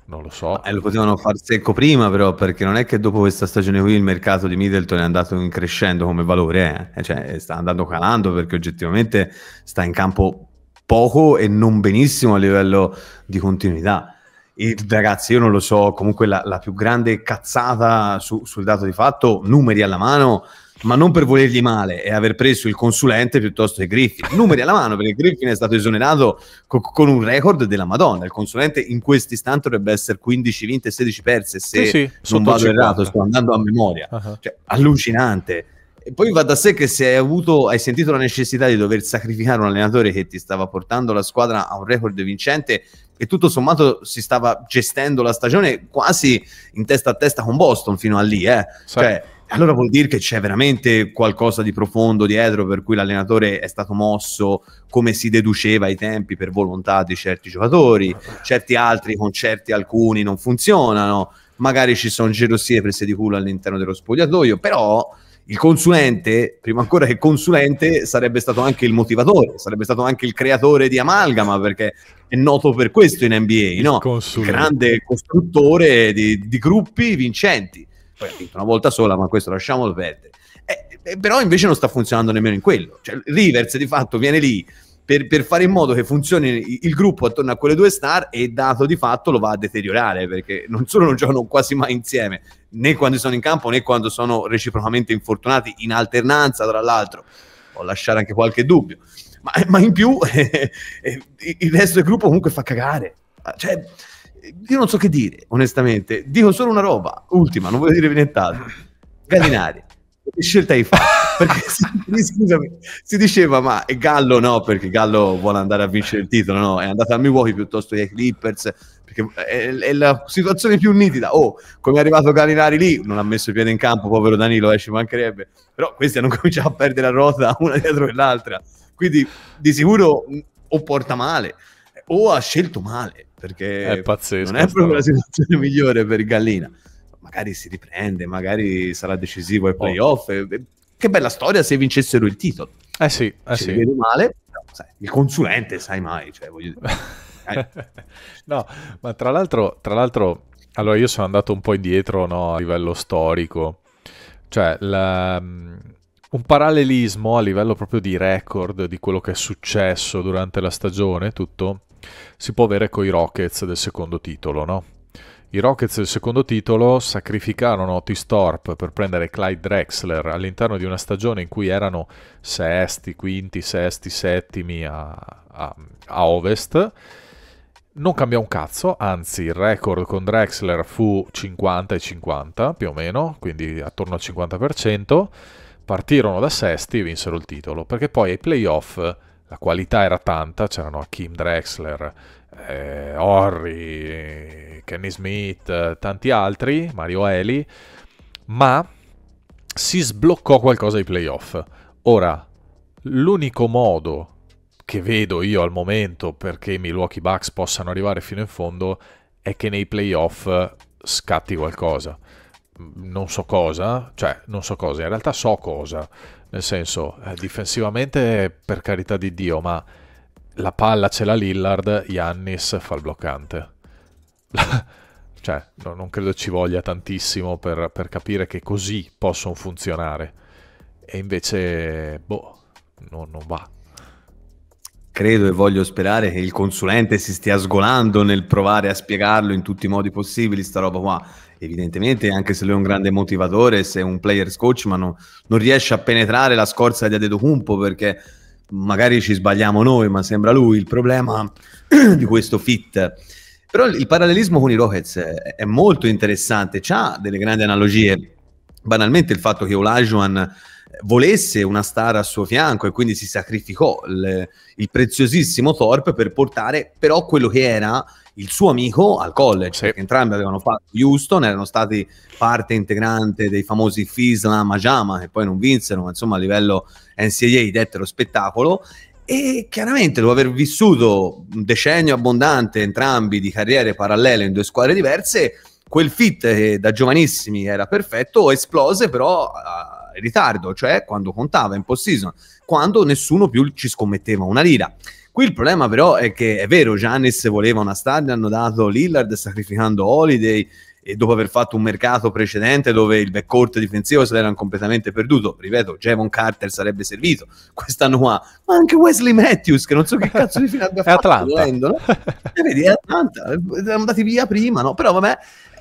non lo so. Eh, lo potevano far secco prima, però, perché non è che dopo questa stagione qui il mercato di Middleton è andato in crescendo come valore, eh? eh cioè eh, sta andando calando perché oggettivamente sta in campo poco e non benissimo a livello di continuità. E, ragazzi, io non lo so, comunque la, la più grande cazzata su, sul dato di fatto, numeri alla mano, ma non per volergli male e aver preso il consulente piuttosto che Griffin. Numeri alla mano, perché Griffin è stato esonerato co- con un record della Madonna. Il consulente in questo istante dovrebbe essere 15 vinte 16 perse, se sì, sì, non vado errato, sto andando a memoria. Uh-huh. Cioè, allucinante. E poi va da sé che se hai, avuto, hai sentito la necessità di dover sacrificare un allenatore che ti stava portando la squadra a un record vincente e tutto sommato si stava gestendo la stagione quasi in testa a testa con Boston fino a lì, eh. Sì. Cioè, allora vuol dire che c'è veramente qualcosa di profondo dietro per cui l'allenatore è stato mosso come si deduceva ai tempi per volontà di certi giocatori, certi altri con certi alcuni non funzionano, magari ci sono gelosie prese di culo all'interno dello spogliatoio, però il consulente, prima ancora che consulente, sarebbe stato anche il motivatore, sarebbe stato anche il creatore di Amalgama, perché è noto per questo in NBA, no? Grande costruttore di, di gruppi vincenti poi ha vinto una volta sola, ma questo lasciamo perdere. Eh, eh, però invece non sta funzionando nemmeno in quello. Cioè, Rivers di fatto viene lì per, per, fare in modo che funzioni il gruppo attorno a quelle due star e dato di fatto lo va a deteriorare perché non solo non giocano quasi mai insieme né quando sono in campo né quando sono reciprocamente infortunati in alternanza tra l'altro. Può lasciare anche qualche dubbio. Ma, ma in più eh, eh, il resto del gruppo comunque fa cagare. Cioè, io non so che dire, onestamente. Dico solo una roba, ultima, non voglio dire nient'altro. Gallinari, che scelta hai fatto? Perché si, scusami, si diceva, ma Gallo no, perché Gallo vuole andare a vincere il titolo, no? È andato a Milwaukee piuttosto che ai Clippers, perché è, è, la situazione più nitida. Oh, come è arrivato Gallinari lì, non ha messo il piede in campo, povero Danilo, eh, ci mancherebbe. Però questi hanno cominciato a perdere la ruota una dietro l'altra. Quindi di sicuro o porta male o ha scelto male perché è pazzesco, non è proprio la situazione migliore per Gallina. Magari si riprende, magari sarà decisivo ai playoff. Oh. Che bella storia se vincessero il titolo. Eh sì, eh Ci sì. Vedo male, però, sai, il consulente sai mai, cioè, voglio no, ma tra l'altro, tra l'altro, allora io sono andato un po' indietro no, a livello storico. Cioè, la, un parallelismo a livello proprio di record di quello che è successo durante la stagione, tutto, si può avere con i Rockets del secondo titolo, no? I Rockets del secondo titolo sacrificarono Otis Thorpe per prendere Clyde Drexler all'interno di una stagione in cui erano sesti, quinti, sesti, settimi a, a, a ovest. Non cambiò un cazzo, anzi il record con Drexler fu 50 e 50 più o meno, quindi attorno al 50% partirono da sesti e vinsero il titolo, perché poi ai playoff la qualità era tanta, c'erano Hakim Drexler, eh, Horry, Kenny Smith, tanti altri, Mario Eli, ma si sbloccò qualcosa ai playoff. Ora, l'unico modo che vedo io al momento perché i Milwaukee Bucks possano arrivare fino in fondo è che nei playoff scatti qualcosa non so cosa, cioè non so cosa, in realtà so cosa, nel senso eh, difensivamente per carità di Dio, ma la palla ce l'ha Lillard, Yannis fa il bloccante. cioè no, non credo ci voglia tantissimo per, per, capire che così possono funzionare. E invece, boh, no, non va. Credo e voglio sperare che il consulente si stia sgolando nel provare a spiegarlo in tutti i modi possibili, sta roba qua evidentemente anche se lui è un grande motivatore, se è un player's coach, ma no, non riesce a penetrare la scorza di Adetokounmpo perché magari ci sbagliamo noi, ma sembra lui il problema di questo fit. Però il parallelismo con i Rockets è molto interessante, ha delle grandi analogie. Banalmente il fatto che Olajuwon volesse una star a suo fianco e quindi si sacrificò il, il preziosissimo Thorpe per portare però quello che era il suo amico al college, sì. perché entrambi avevano fatto Houston, erano stati parte integrante dei famosi Fisla Majama, che poi non vinsero, ma insomma a livello NCAA dettero spettacolo. E chiaramente dopo aver vissuto un decennio abbondante entrambi di carriere parallele in due squadre diverse, quel fit che da giovanissimi era perfetto esplose però eh, in ritardo, cioè quando contava in post-season, quando nessuno più ci scommetteva una lira. Qui il problema però è che è vero, Giannis voleva una star, gli hanno dato Lillard sacrificando Holiday e dopo aver fatto un mercato precedente dove il backcourt difensivo se l'erano completamente perduto, ripeto, Javon Carter sarebbe servito quest'anno qua, ma anche Wesley Matthews che non so che cazzo di fine abbia fatto Atlanta. Volendo, no? e eh, vedi, è Atlanta, erano andati via prima, no? però vabbè,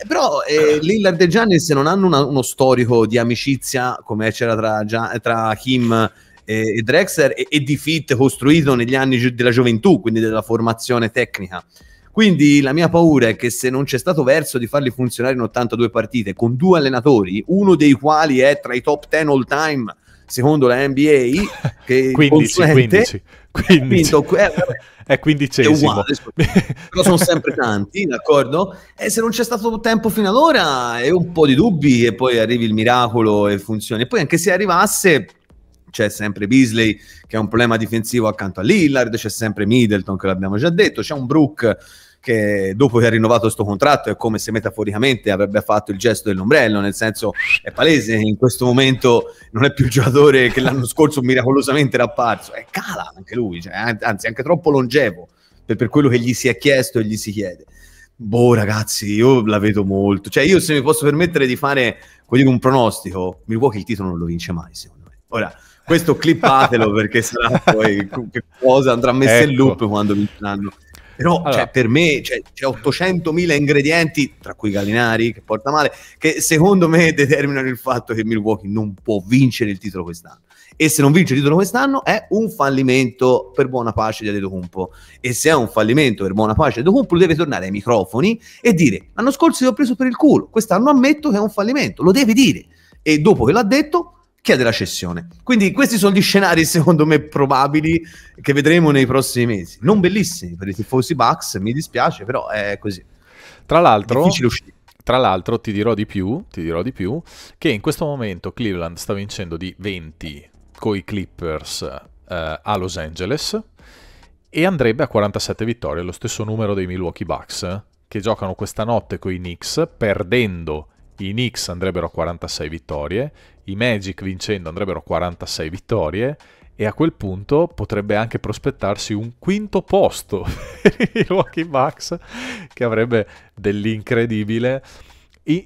però eh, Lillard e Giannis non hanno una, uno storico di amicizia come c'era tra, tra Kim e e, e Drexler e, e di Fit costruito negli anni gi- della gioventù, quindi della formazione tecnica. Quindi la mia paura è che se non c'è stato verso di farli funzionare in 82 partite con due allenatori, uno dei quali è tra i top 10 all time secondo la NBA, che 15, consulente, 15. 15. è quindicesimo. È uguale, però sono sempre tanti, d'accordo? E se non c'è stato tempo fino ad ora, è un po' di dubbi e poi arrivi il miracolo e funziona. E poi anche se arrivasse, c'è sempre Beasley che ha un problema difensivo accanto a Lillard, c'è sempre Middleton che l'abbiamo già detto, c'è un Brook che dopo che ha rinnovato questo contratto è come se metaforicamente avrebbe fatto il gesto dell'ombrello, nel senso è palese in questo momento non è più il giocatore che l'anno scorso miracolosamente era apparso, è cala anche lui, cioè, anzi anche troppo longevo per, per quello che gli si è chiesto e gli si chiede. Boh, ragazzi, io la vedo molto. Cioè, io se mi posso permettere di fare dire, un pronostico, mi che il titolo non lo vince mai, secondo me. Ora, questo clippatelo perché sarà poi che cosa andrà messa ecco. in loop quando vinceranno. Però cioè, allora. cioè, per me cioè, c'è 800.000 ingredienti, tra cui Galinari che porta male, che secondo me determinano il fatto che Milwaukee non può vincere il titolo quest'anno. E se non vince il titolo quest'anno è un fallimento per buona pace di Adetokumpo. E se è un fallimento per buona pace di Adetokumpo deve tornare ai microfoni e dire l'anno scorso ti ho preso per il culo, quest'anno ammetto che è un fallimento, lo devi dire. E dopo che l'ha detto chiede la cessione. Quindi questi sono gli scenari, secondo me, probabili che vedremo nei prossimi mesi. Non bellissimi per i tifosi Bucks, mi dispiace, però è così. Tra l'altro, tra l'altro ti, dirò di più, ti dirò di più che in questo momento Cleveland sta vincendo di 20 i Clippers eh, a Los Angeles e andrebbe a 47 vittorie, lo stesso numero dei Milwaukee Bucks che giocano questa notte con i Knicks, perdendo i Knicks andrebbero a 46 vittorie, i Magic vincendo andrebbero a 46 vittorie e a quel punto potrebbe anche prospettarsi un quinto posto per i Rocky Bucks che avrebbe dell'incredibile.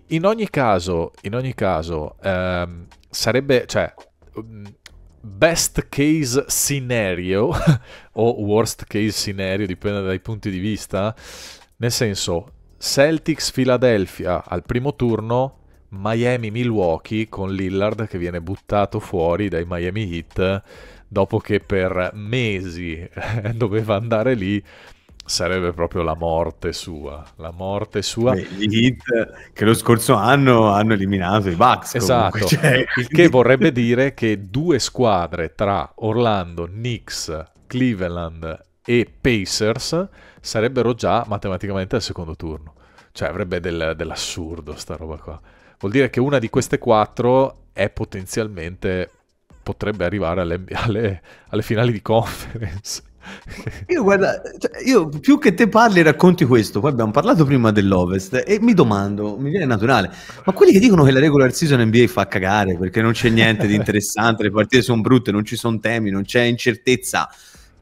In ogni caso, in ogni caso ehm, sarebbe, cioè, mm, best case scenario o worst case scenario, dipende dai punti di vista, nel senso, Celtics Philadelphia al primo turno, Miami Milwaukee con Lillard che viene buttato fuori dai Miami Heat dopo che per mesi doveva andare lì sarebbe proprio la morte sua. La morte sua. Beh, gli hit che lo scorso anno hanno eliminato i Bucks. Esatto. Cioè, Il che vorrebbe dire che due squadre tra Orlando, Knicks, Cleveland e Pacers sarebbero già matematicamente al secondo turno. Cioè avrebbe del, dell'assurdo sta roba qua. Vuol dire che una di queste quattro è potenzialmente potrebbe arrivare alle, alle, alle finali di conference. Io guarda, cioè, io più che te parli racconti questo, poi abbiamo parlato prima dell'Ovest e mi domando, mi viene naturale, ma quelli che dicono che la regular season NBA fa cagare perché non c'è niente di interessante, le partite sono brutte, non ci sono temi, non c'è incertezza,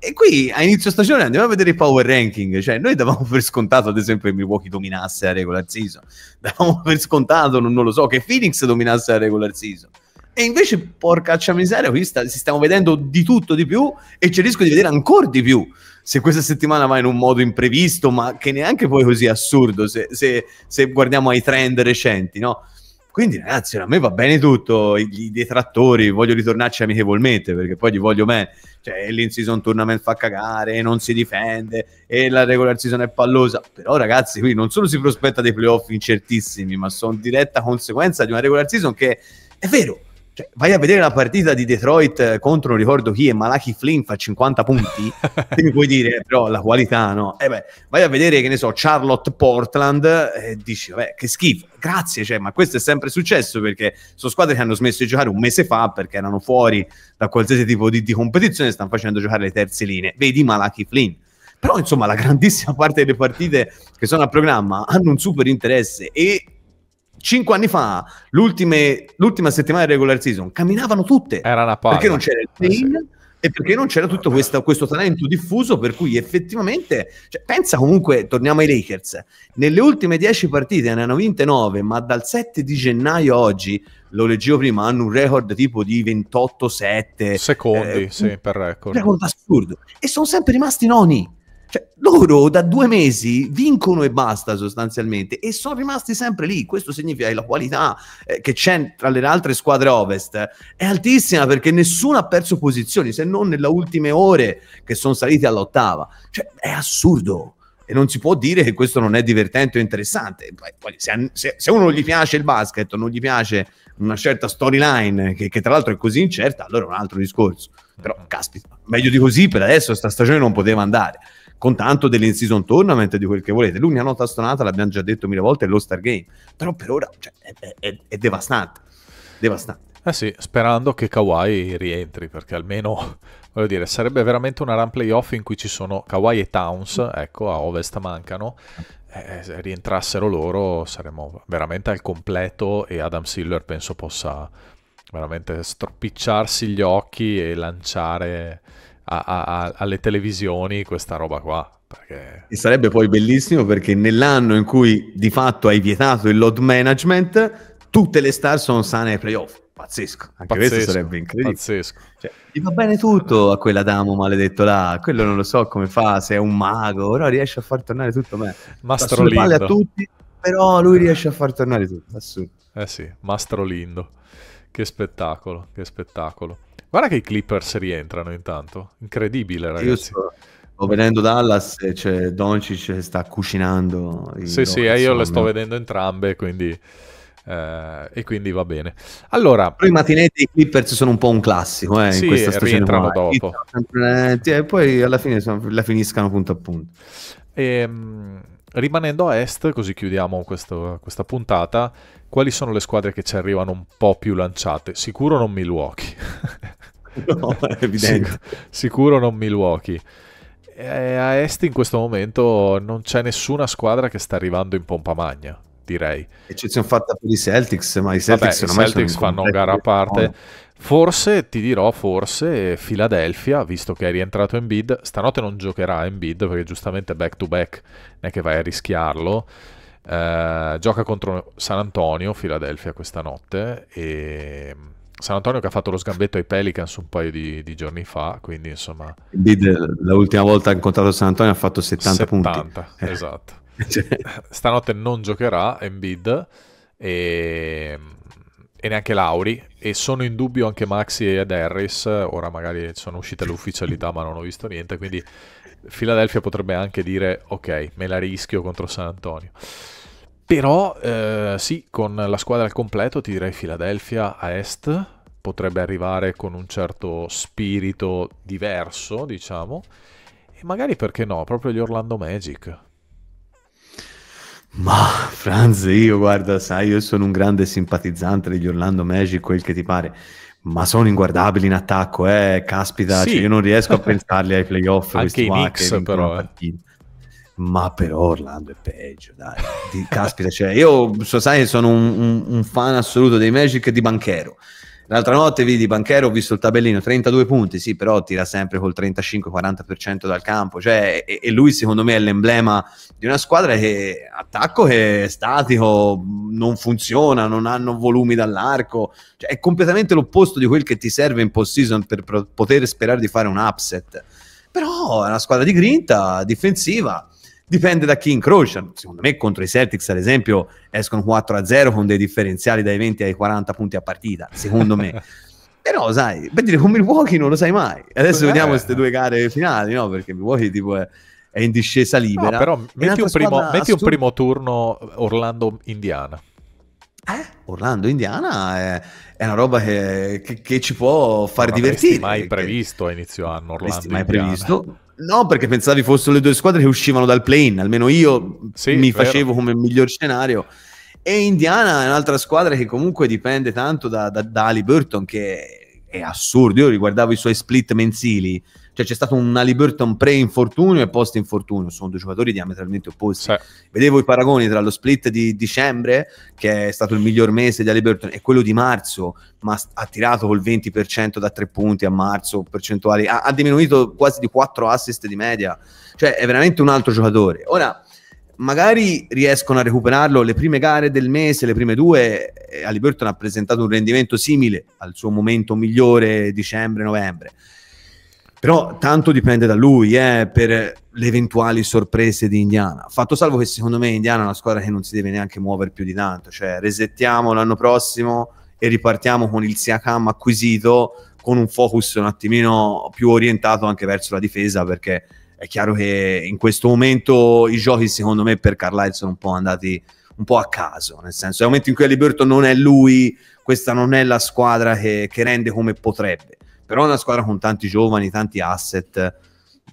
e qui a inizio stagione andiamo a vedere il power ranking, cioè noi davamo per scontato ad esempio che Milwaukee dominasse la regular season, davamo per scontato, non, non lo so, che Phoenix dominasse la regular season. E invece, porca miseria, qui sta, si stiamo vedendo di tutto di più e c'è il rischio di vedere ancora di più se questa settimana va in un modo imprevisto, ma che neanche poi così assurdo se, se, se guardiamo ai trend recenti, no? Quindi, ragazzi, a me va bene tutto. I, i detrattori voglio ritornarci amichevolmente perché poi gli voglio me. Cioè, l'in-season tournament fa cagare, non si difende e la regular season è pallosa. Però, ragazzi, qui non solo si prospetta dei playoff incertissimi, ma sono diretta conseguenza di una regular season che è vero cioè, vai a vedere la partita di Detroit eh, contro non ricordo chi e Malachi Flynn fa 50 punti e puoi dire però la qualità no eh beh, vai a vedere che ne so Charlotte Portland e eh, dici vabbè che schifo grazie cioè, ma questo è sempre successo perché sono squadre che hanno smesso di giocare un mese fa perché erano fuori da qualsiasi tipo di, di competizione stanno facendo giocare le terze linee vedi Malachi Flynn però insomma la grandissima parte delle partite che sono a programma hanno un super interesse e cinque anni fa, l'ultima settimana di regular season, camminavano tutte. Era una palla. Perché non c'era il team eh sì. e perché non c'era tutto questo, questo talento diffuso per cui effettivamente... Cioè, pensa comunque, torniamo ai Lakers, nelle ultime dieci partite ne hanno vinte nove, ma dal 7 di gennaio oggi, lo leggevo prima, hanno un record tipo di 28-7. Secondi, eh, sì, per record. Un record assurdo. E sono sempre rimasti noni cioè, loro da due mesi vincono e basta sostanzialmente e sono rimasti sempre lì. Questo significa che la qualità eh, che c'è tra le altre squadre ovest è altissima perché nessuno ha perso posizioni se non nelle ultime ore che sono saliti all'ottava. Cioè, è assurdo. E non si può dire che questo non è divertente o interessante. Poi, se, se, se uno gli piace il basket, non gli piace una certa storyline che, che, tra l'altro è così incerta, allora è un altro discorso. Però, caspita, meglio di così per adesso sta stagione non poteva andare con tanto dell'in-season tournament di quel che volete. L'unica nota stonata, l'abbiamo già detto mille volte, è l'All-Star Game, però per ora cioè, è, è, è devastante, devastante. Eh sì, sperando che Kawhi rientri, perché almeno, voglio dire, sarebbe veramente una run playoff in cui ci sono Kawhi e Towns, ecco, a ovest mancano, eh, se rientrassero loro saremmo veramente al completo e Adam Silver penso possa veramente stropicciarsi gli occhi e lanciare a, a, alle televisioni questa roba qua. Perché... E sarebbe poi bellissimo perché nell'anno in cui di fatto hai vietato il load management, tutte le star sono sane ai playoff. Pazzesco, anche pazzesco, questo sarebbe incredibile. Pazzesco. Cioè, gli va bene tutto a quell'Adamo maledetto là, quello non lo so come fa, se è un mago, però riesce a far tornare tutto me. Mastro Lindo. palle a tutti, però lui riesce a far tornare tutto, assurdo. Eh sì, Mastro Lindo. Che spettacolo, che spettacolo. Guarda che i Clippers rientrano intanto, incredibile ragazzi. Io sto vedendo Dallas e cioè Doncic sta cucinando. Sì, sì, eh, io le sto vedendo entrambe, quindi... Eh, e quindi va bene. Allora, poi i matinetti i Clippers sono un po' un classico, eh, sì, in questa rientrano dopo. Eh, e poi alla fine la finiscano punto a punto. E, ehm, rimanendo a est, così chiudiamo questo, questa puntata, quali sono le squadre che ci arrivano un po' più lanciate? Sicuro non Milwaukee. No, è evidente. sicuro non Milwaukee. E eh, a est in questo momento non c'è nessuna squadra che sta arrivando in pompa magna, direi. Eccezione fatta per i Celtics, ma i Celtics, Vabbè, i Celtics fanno gara a parte. Forse, ti dirò, forse Philadelphia, visto che è rientrato in bid, stanotte non giocherà in bid perché giustamente back to back non è che vai a rischiarlo. Eh, gioca contro San Antonio, Philadelphia questa notte e San Antonio che ha fatto lo sgambetto ai Pelicans un paio di, di giorni fa, quindi insomma... l'ultima volta che ha incontrato San Antonio ha fatto 70, 70 punti. Eh. esatto. cioè... Stanotte non giocherà Embiid e... e neanche Lauri e sono in dubbio anche Maxi ed Harris, ora magari sono uscite le ufficialità ma non ho visto niente, quindi Philadelphia potrebbe anche dire ok, me la rischio contro San Antonio. Però eh, sì, con la squadra al completo ti direi Philadelphia a est potrebbe arrivare con un certo spirito diverso, diciamo, e magari perché no, proprio gli Orlando Magic. Ma Franz, io guarda, sai, io sono un grande simpatizzante degli Orlando Magic, quel che ti pare, ma sono inguardabili in attacco, eh, caspita, sì. cioè, io non riesco a pensarli ai playoff. Anche i Knicks però, eh ma però Orlando è peggio, dai. Di, caspita, cioè, io so, sai, sono un, un, un, fan assoluto dei Magic di Banchero. L'altra notte vidi Banchero, ho visto il tabellino, 32 punti, sì, però tira sempre col 35-40% dal campo, cioè, e, e, lui secondo me è l'emblema di una squadra che attacco che è statico, non funziona, non hanno volumi dall'arco, cioè, è completamente l'opposto di quel che ti serve in post-season per pro- poter sperare di fare un upset. Però è una squadra di grinta, difensiva, dipende da chi incrociano. Secondo me contro i Celtics, ad esempio, escono 4-0 con dei differenziali dai 20 ai 40 punti a partita, secondo me. Però, sai, per dire, con Milwaukee non lo sai mai. Adesso eh, vediamo queste eh. due gare finali, no? Perché Milwaukee tipo è, è in discesa libera. No, però metti, un primo, metti un primo turno Orlando-Indiana. Eh, Orlando, Indiana è, è una roba che, che, che, ci può far non divertire. Non mai previsto a inizio anno Orlando. mai previsto. No, perché pensavi fossero le due squadre che uscivano dal play-in, almeno io sì, mi vero. facevo come miglior scenario. E Indiana è un'altra squadra che comunque dipende tanto da, da, da Ali Burton, che è assurdo. Io riguardavo i suoi split mensili cioè c'è stato un Halliburton pre-infortunio e post-infortunio, sono due giocatori diametralmente opposti. Sì. Vedevo i paragoni tra lo split di dicembre, che è stato il miglior mese di Halliburton, e quello di marzo, ma ha tirato col 20% da tre punti a marzo, percentuali, ha, ha diminuito quasi di 4 assist di media. Cioè è veramente un altro giocatore. Ora magari riescono a recuperarlo le prime gare del mese, le prime due, Halliburton ha presentato un rendimento simile al suo momento migliore dicembre-novembre. Però tanto dipende da lui eh, per le eventuali sorprese di Indiana. Fatto salvo che secondo me Indiana è una squadra che non si deve neanche muovere più di tanto, cioè resettiamo l'anno prossimo e ripartiamo con il Siakam acquisito con un focus un attimino più orientato anche verso la difesa perché è chiaro che in questo momento i giochi secondo me per Carlisle sono un po' andati un po' a caso, nel senso, nel momento in cui Liberto non è lui, questa non è la squadra che, che rende come potrebbe però è una squadra con tanti giovani, tanti asset.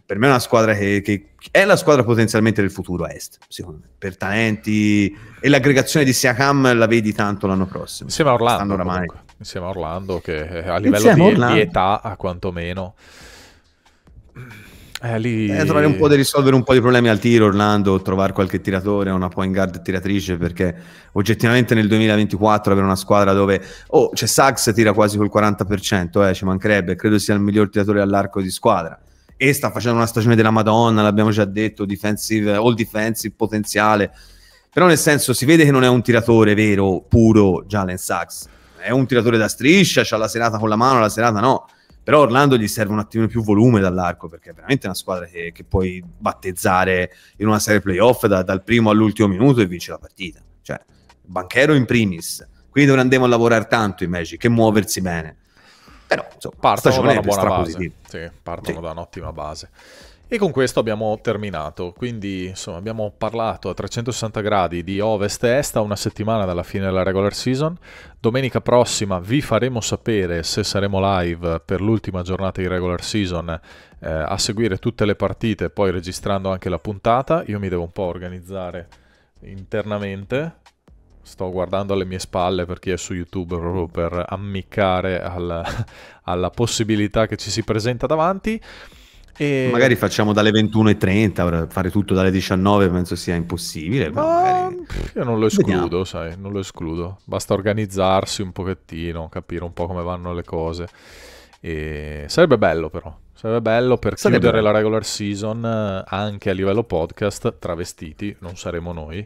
Per me è una squadra che, che è la squadra potenzialmente del futuro est, secondo me, per talenti e l'aggregazione di Siakam la vedi tanto l'anno prossimo. Insieme a Orlando, insieme a Orlando che a livello di, di, età quantomeno eh, lì... eh, trovare un po' di risolvere un po' di problemi al tiro, Orlando, trovare qualche tiratore, una point guard tiratrice, perché oggettivamente nel 2024 avere una squadra dove, oh, c'è Sachs tira quasi col 40%, eh, ci mancherebbe, credo sia il miglior tiratore all'arco di squadra. E sta facendo una stagione della Madonna, l'abbiamo già detto, defensive, all defensive potenziale. Però nel senso si vede che non è un tiratore vero, puro, Jalen Sachs. È un tiratore da striscia, c'ha la serata con la mano, la serata no però Orlando gli serve un attimino più volume dall'arco perché è veramente una squadra che, che puoi battezzare in una serie playoff da, dal primo all'ultimo minuto e vince la partita. Cioè, banchero in primis. Quindi dove andiamo a lavorare tanto i Magic e muoversi bene. Però insomma, partono da una buona base. Sì, partono sì. da un'ottima base. E con questo abbiamo terminato, quindi insomma, abbiamo parlato a 360 gradi di ovest-est e a una settimana dalla fine della regular season. Domenica prossima vi faremo sapere se saremo live per l'ultima giornata di regular season eh, a seguire tutte le partite, poi registrando anche la puntata. Io mi devo un po' organizzare internamente. Sto guardando alle mie spalle per chi è su YouTube proprio per ammiccare alla, alla possibilità che ci si presenta davanti. E... Magari facciamo dalle 21.30, fare tutto dalle 19 penso sia impossibile. Ma... Magari... Io non lo escludo, Vediamo. sai, non lo escludo. Basta organizzarsi un pochettino, capire un po' come vanno le cose. E... Sarebbe bello però, sarebbe bello per sarebbe chiudere bello. la regular season eh, anche a livello podcast, travestiti, non saremo noi,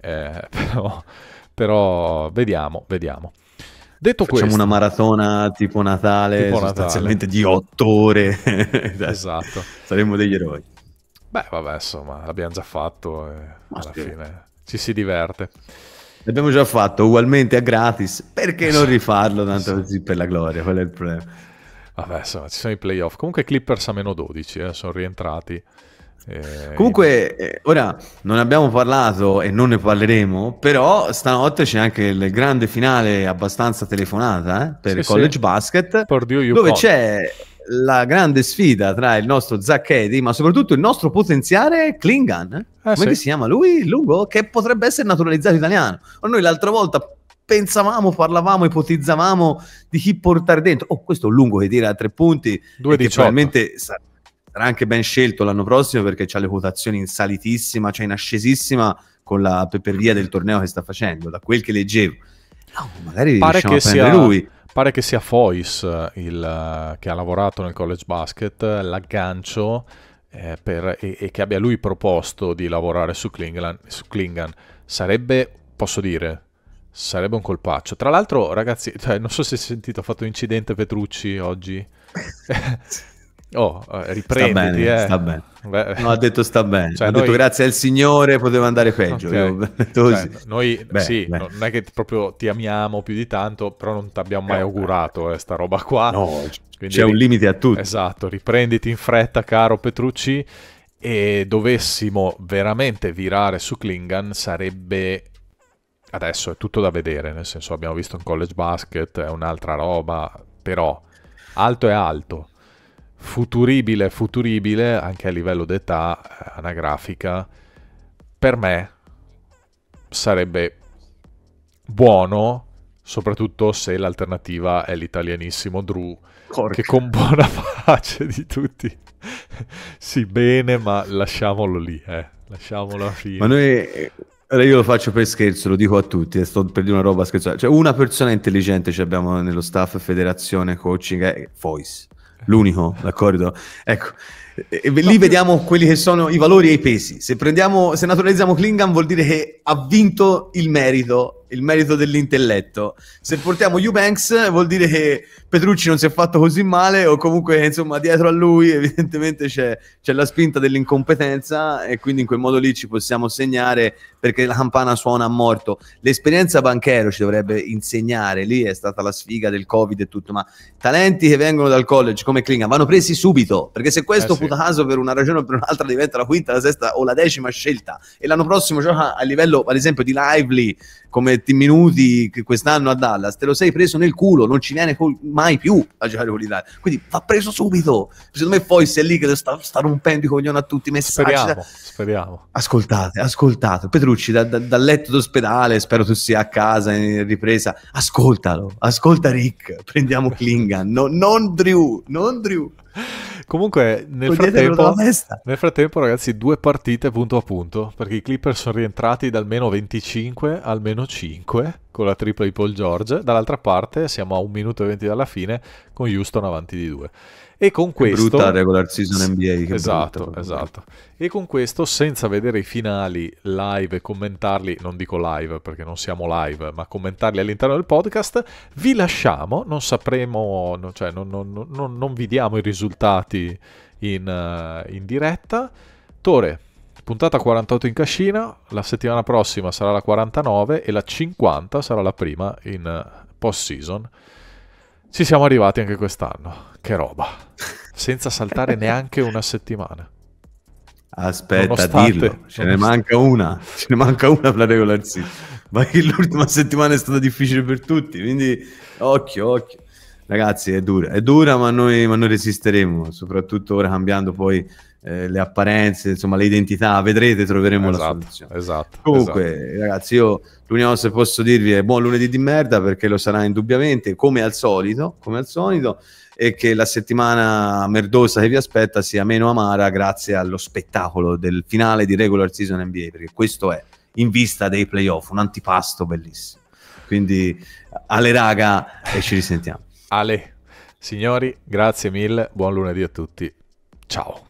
eh, però, però vediamo, vediamo. Detto Facciamo questo, una maratona tipo Natale, tipo sostanzialmente Natale. di otto ore. Cioè, esatto. Saremmo degli eroi. Beh, vabbè, insomma, l'abbiamo già fatto e Ma alla sì. fine ci si diverte. L'abbiamo già fatto ugualmente a gratis, perché non rifarlo tanto così per la gloria? Qual è il problema? Vabbè, insomma, ci sono i playoff. Comunque Clippers a meno 12, eh, sono rientrati. Eh, Comunque, eh, ora non abbiamo parlato e non ne parleremo, però stanotte c'è anche il grande finale abbastanza telefonata eh, per sì, College sì. Basket, Dio, dove c'è la grande sfida tra il nostro Zach ma soprattutto il nostro potenziale Klingan, eh, come sì. si chiama lui? Lugo, Che potrebbe essere naturalizzato italiano. Ma noi l'altra volta pensavamo, parlavamo, ipotizzavamo di chi portare dentro. Oh, questo lungo che tira a tre punti, 2, e che probabilmente sarà sarà anche ben scelto l'anno prossimo perché ha le quotazioni in salitissima, cioè in ascesissima con la per del torneo che sta facendo, da quel che leggevo. No, magari pare che sia, lui. Pare che sia Fois il, che ha lavorato nel college basket, l'aggancio eh, per, e, e, che abbia lui proposto di lavorare su Klingan, su Klingan. sarebbe, posso dire, sarebbe un colpaccio. Tra l'altro, ragazzi, cioè, non so se hai sentito, ha fatto un incidente Petrucci oggi. Oh, eh, riprenditi, sta bene, eh. sta bene. No, ha detto sta bene. Cioè, ha noi... detto grazie al Signore poteva andare peggio. Okay. Cioè, noi beh, sì, beh. non è che proprio ti amiamo più di tanto, però non ti abbiamo mai eh, augurato eh, sta roba qua. No, Quindi, c'è un limite a tutto. Esatto, riprenditi in fretta, caro Petrucci, e dovessimo veramente virare su Klingan sarebbe adesso è tutto da vedere, nel senso abbiamo visto un college basket, è un'altra roba, però alto è alto futuribile, futuribile anche a livello d'età eh, anagrafica, per me sarebbe buono, soprattutto se l'alternativa è l'italianissimo Drew, Cork. che con buona pace di tutti. sì, bene, ma lasciamolo lì, eh. lasciamolo a fine. Ma noi io lo faccio per scherzo, lo dico a tutti, eh, sto per dire una roba scherzosa. Cioè, una persona intelligente ci abbiamo nello staff federazione coaching è Fois l'unico, d'accordo? Ecco, e, lì vediamo quelli che sono i valori e i pesi. Se, prendiamo, se naturalizziamo Klingan vuol dire che ha vinto il merito il merito dell'intelletto. Se portiamo Eubanks vuol dire che Petrucci non si è fatto così male o comunque insomma dietro a lui evidentemente c'è, c'è la spinta dell'incompetenza e quindi in quel modo lì ci possiamo segnare perché la campana suona a morto. L'esperienza banchero ci dovrebbe insegnare, lì è stata la sfiga del Covid e tutto, ma talenti che vengono dal college come Klinga vanno presi subito perché se questo eh sì. caso per una ragione o per un'altra diventa la quinta, la sesta o la decima scelta e l'anno prossimo gioca a livello ad esempio di Lively come minuti quest'anno a Dallas, te lo sei preso nel culo, non ci viene mai più a giocare con l'Italia. Quindi va preso subito. Secondo me Fois è lì che sta, sta rompendo i coglioni a tutti i messaggi. Speriamo, cioè, speriamo. Ascoltate, ascoltate. Petrucci, da, da, dal letto d'ospedale, spero tu sia a casa in ripresa, ascoltalo, ascolta Rick, prendiamo Klingan, no, non Drew, non Drew. Comunque, nel frattempo, nel frattempo, ragazzi, due partite punto a punto, perché i Clippers sono rientrati dal meno 25 al meno 5 con la tripla di Paul George, dall'altra parte siamo a 1 minuto e 20 dalla fine con Houston avanti di 2. E con questo... Brutta regular season NBA. esatto, brutta, esatto. E con questo, senza vedere i finali live e commentarli, non dico live perché non siamo live, ma commentarli all'interno del podcast, vi lasciamo, non sapremo, cioè non, non, non, non vi diamo i risultati in, eh, in diretta. Tore, puntata 48 in cascina, la settimana prossima sarà la 49 e la 50 sarà la prima in eh, post season. Ci siamo arrivati anche quest'anno. Che roba. Senza saltare neanche una settimana. Aspetta, nonostante, dillo. Ce nonostante. ne manca una. Ce ne manca una per la regular season. Ma che l'ultima settimana è stata difficile per tutti. Quindi occhio, occhio. Ragazzi, è dura, è dura, ma noi, ma noi resisteremo, soprattutto ora cambiando poi eh, le apparenze, insomma, le identità. Vedrete, troveremo esatto, la soluzione. Esatto. Comunque, esatto. ragazzi, io L'unica cosa che posso dirvi è buon lunedì di merda perché lo sarà indubbiamente, come al solito, come al solito, e che la settimana merdosa che vi aspetta sia meno amara grazie allo spettacolo del finale di regular season NBA, perché questo è in vista dei playoff, un antipasto bellissimo. Quindi alle raga e ci risentiamo. Ale, signori, grazie mille, buon lunedì a tutti. Ciao.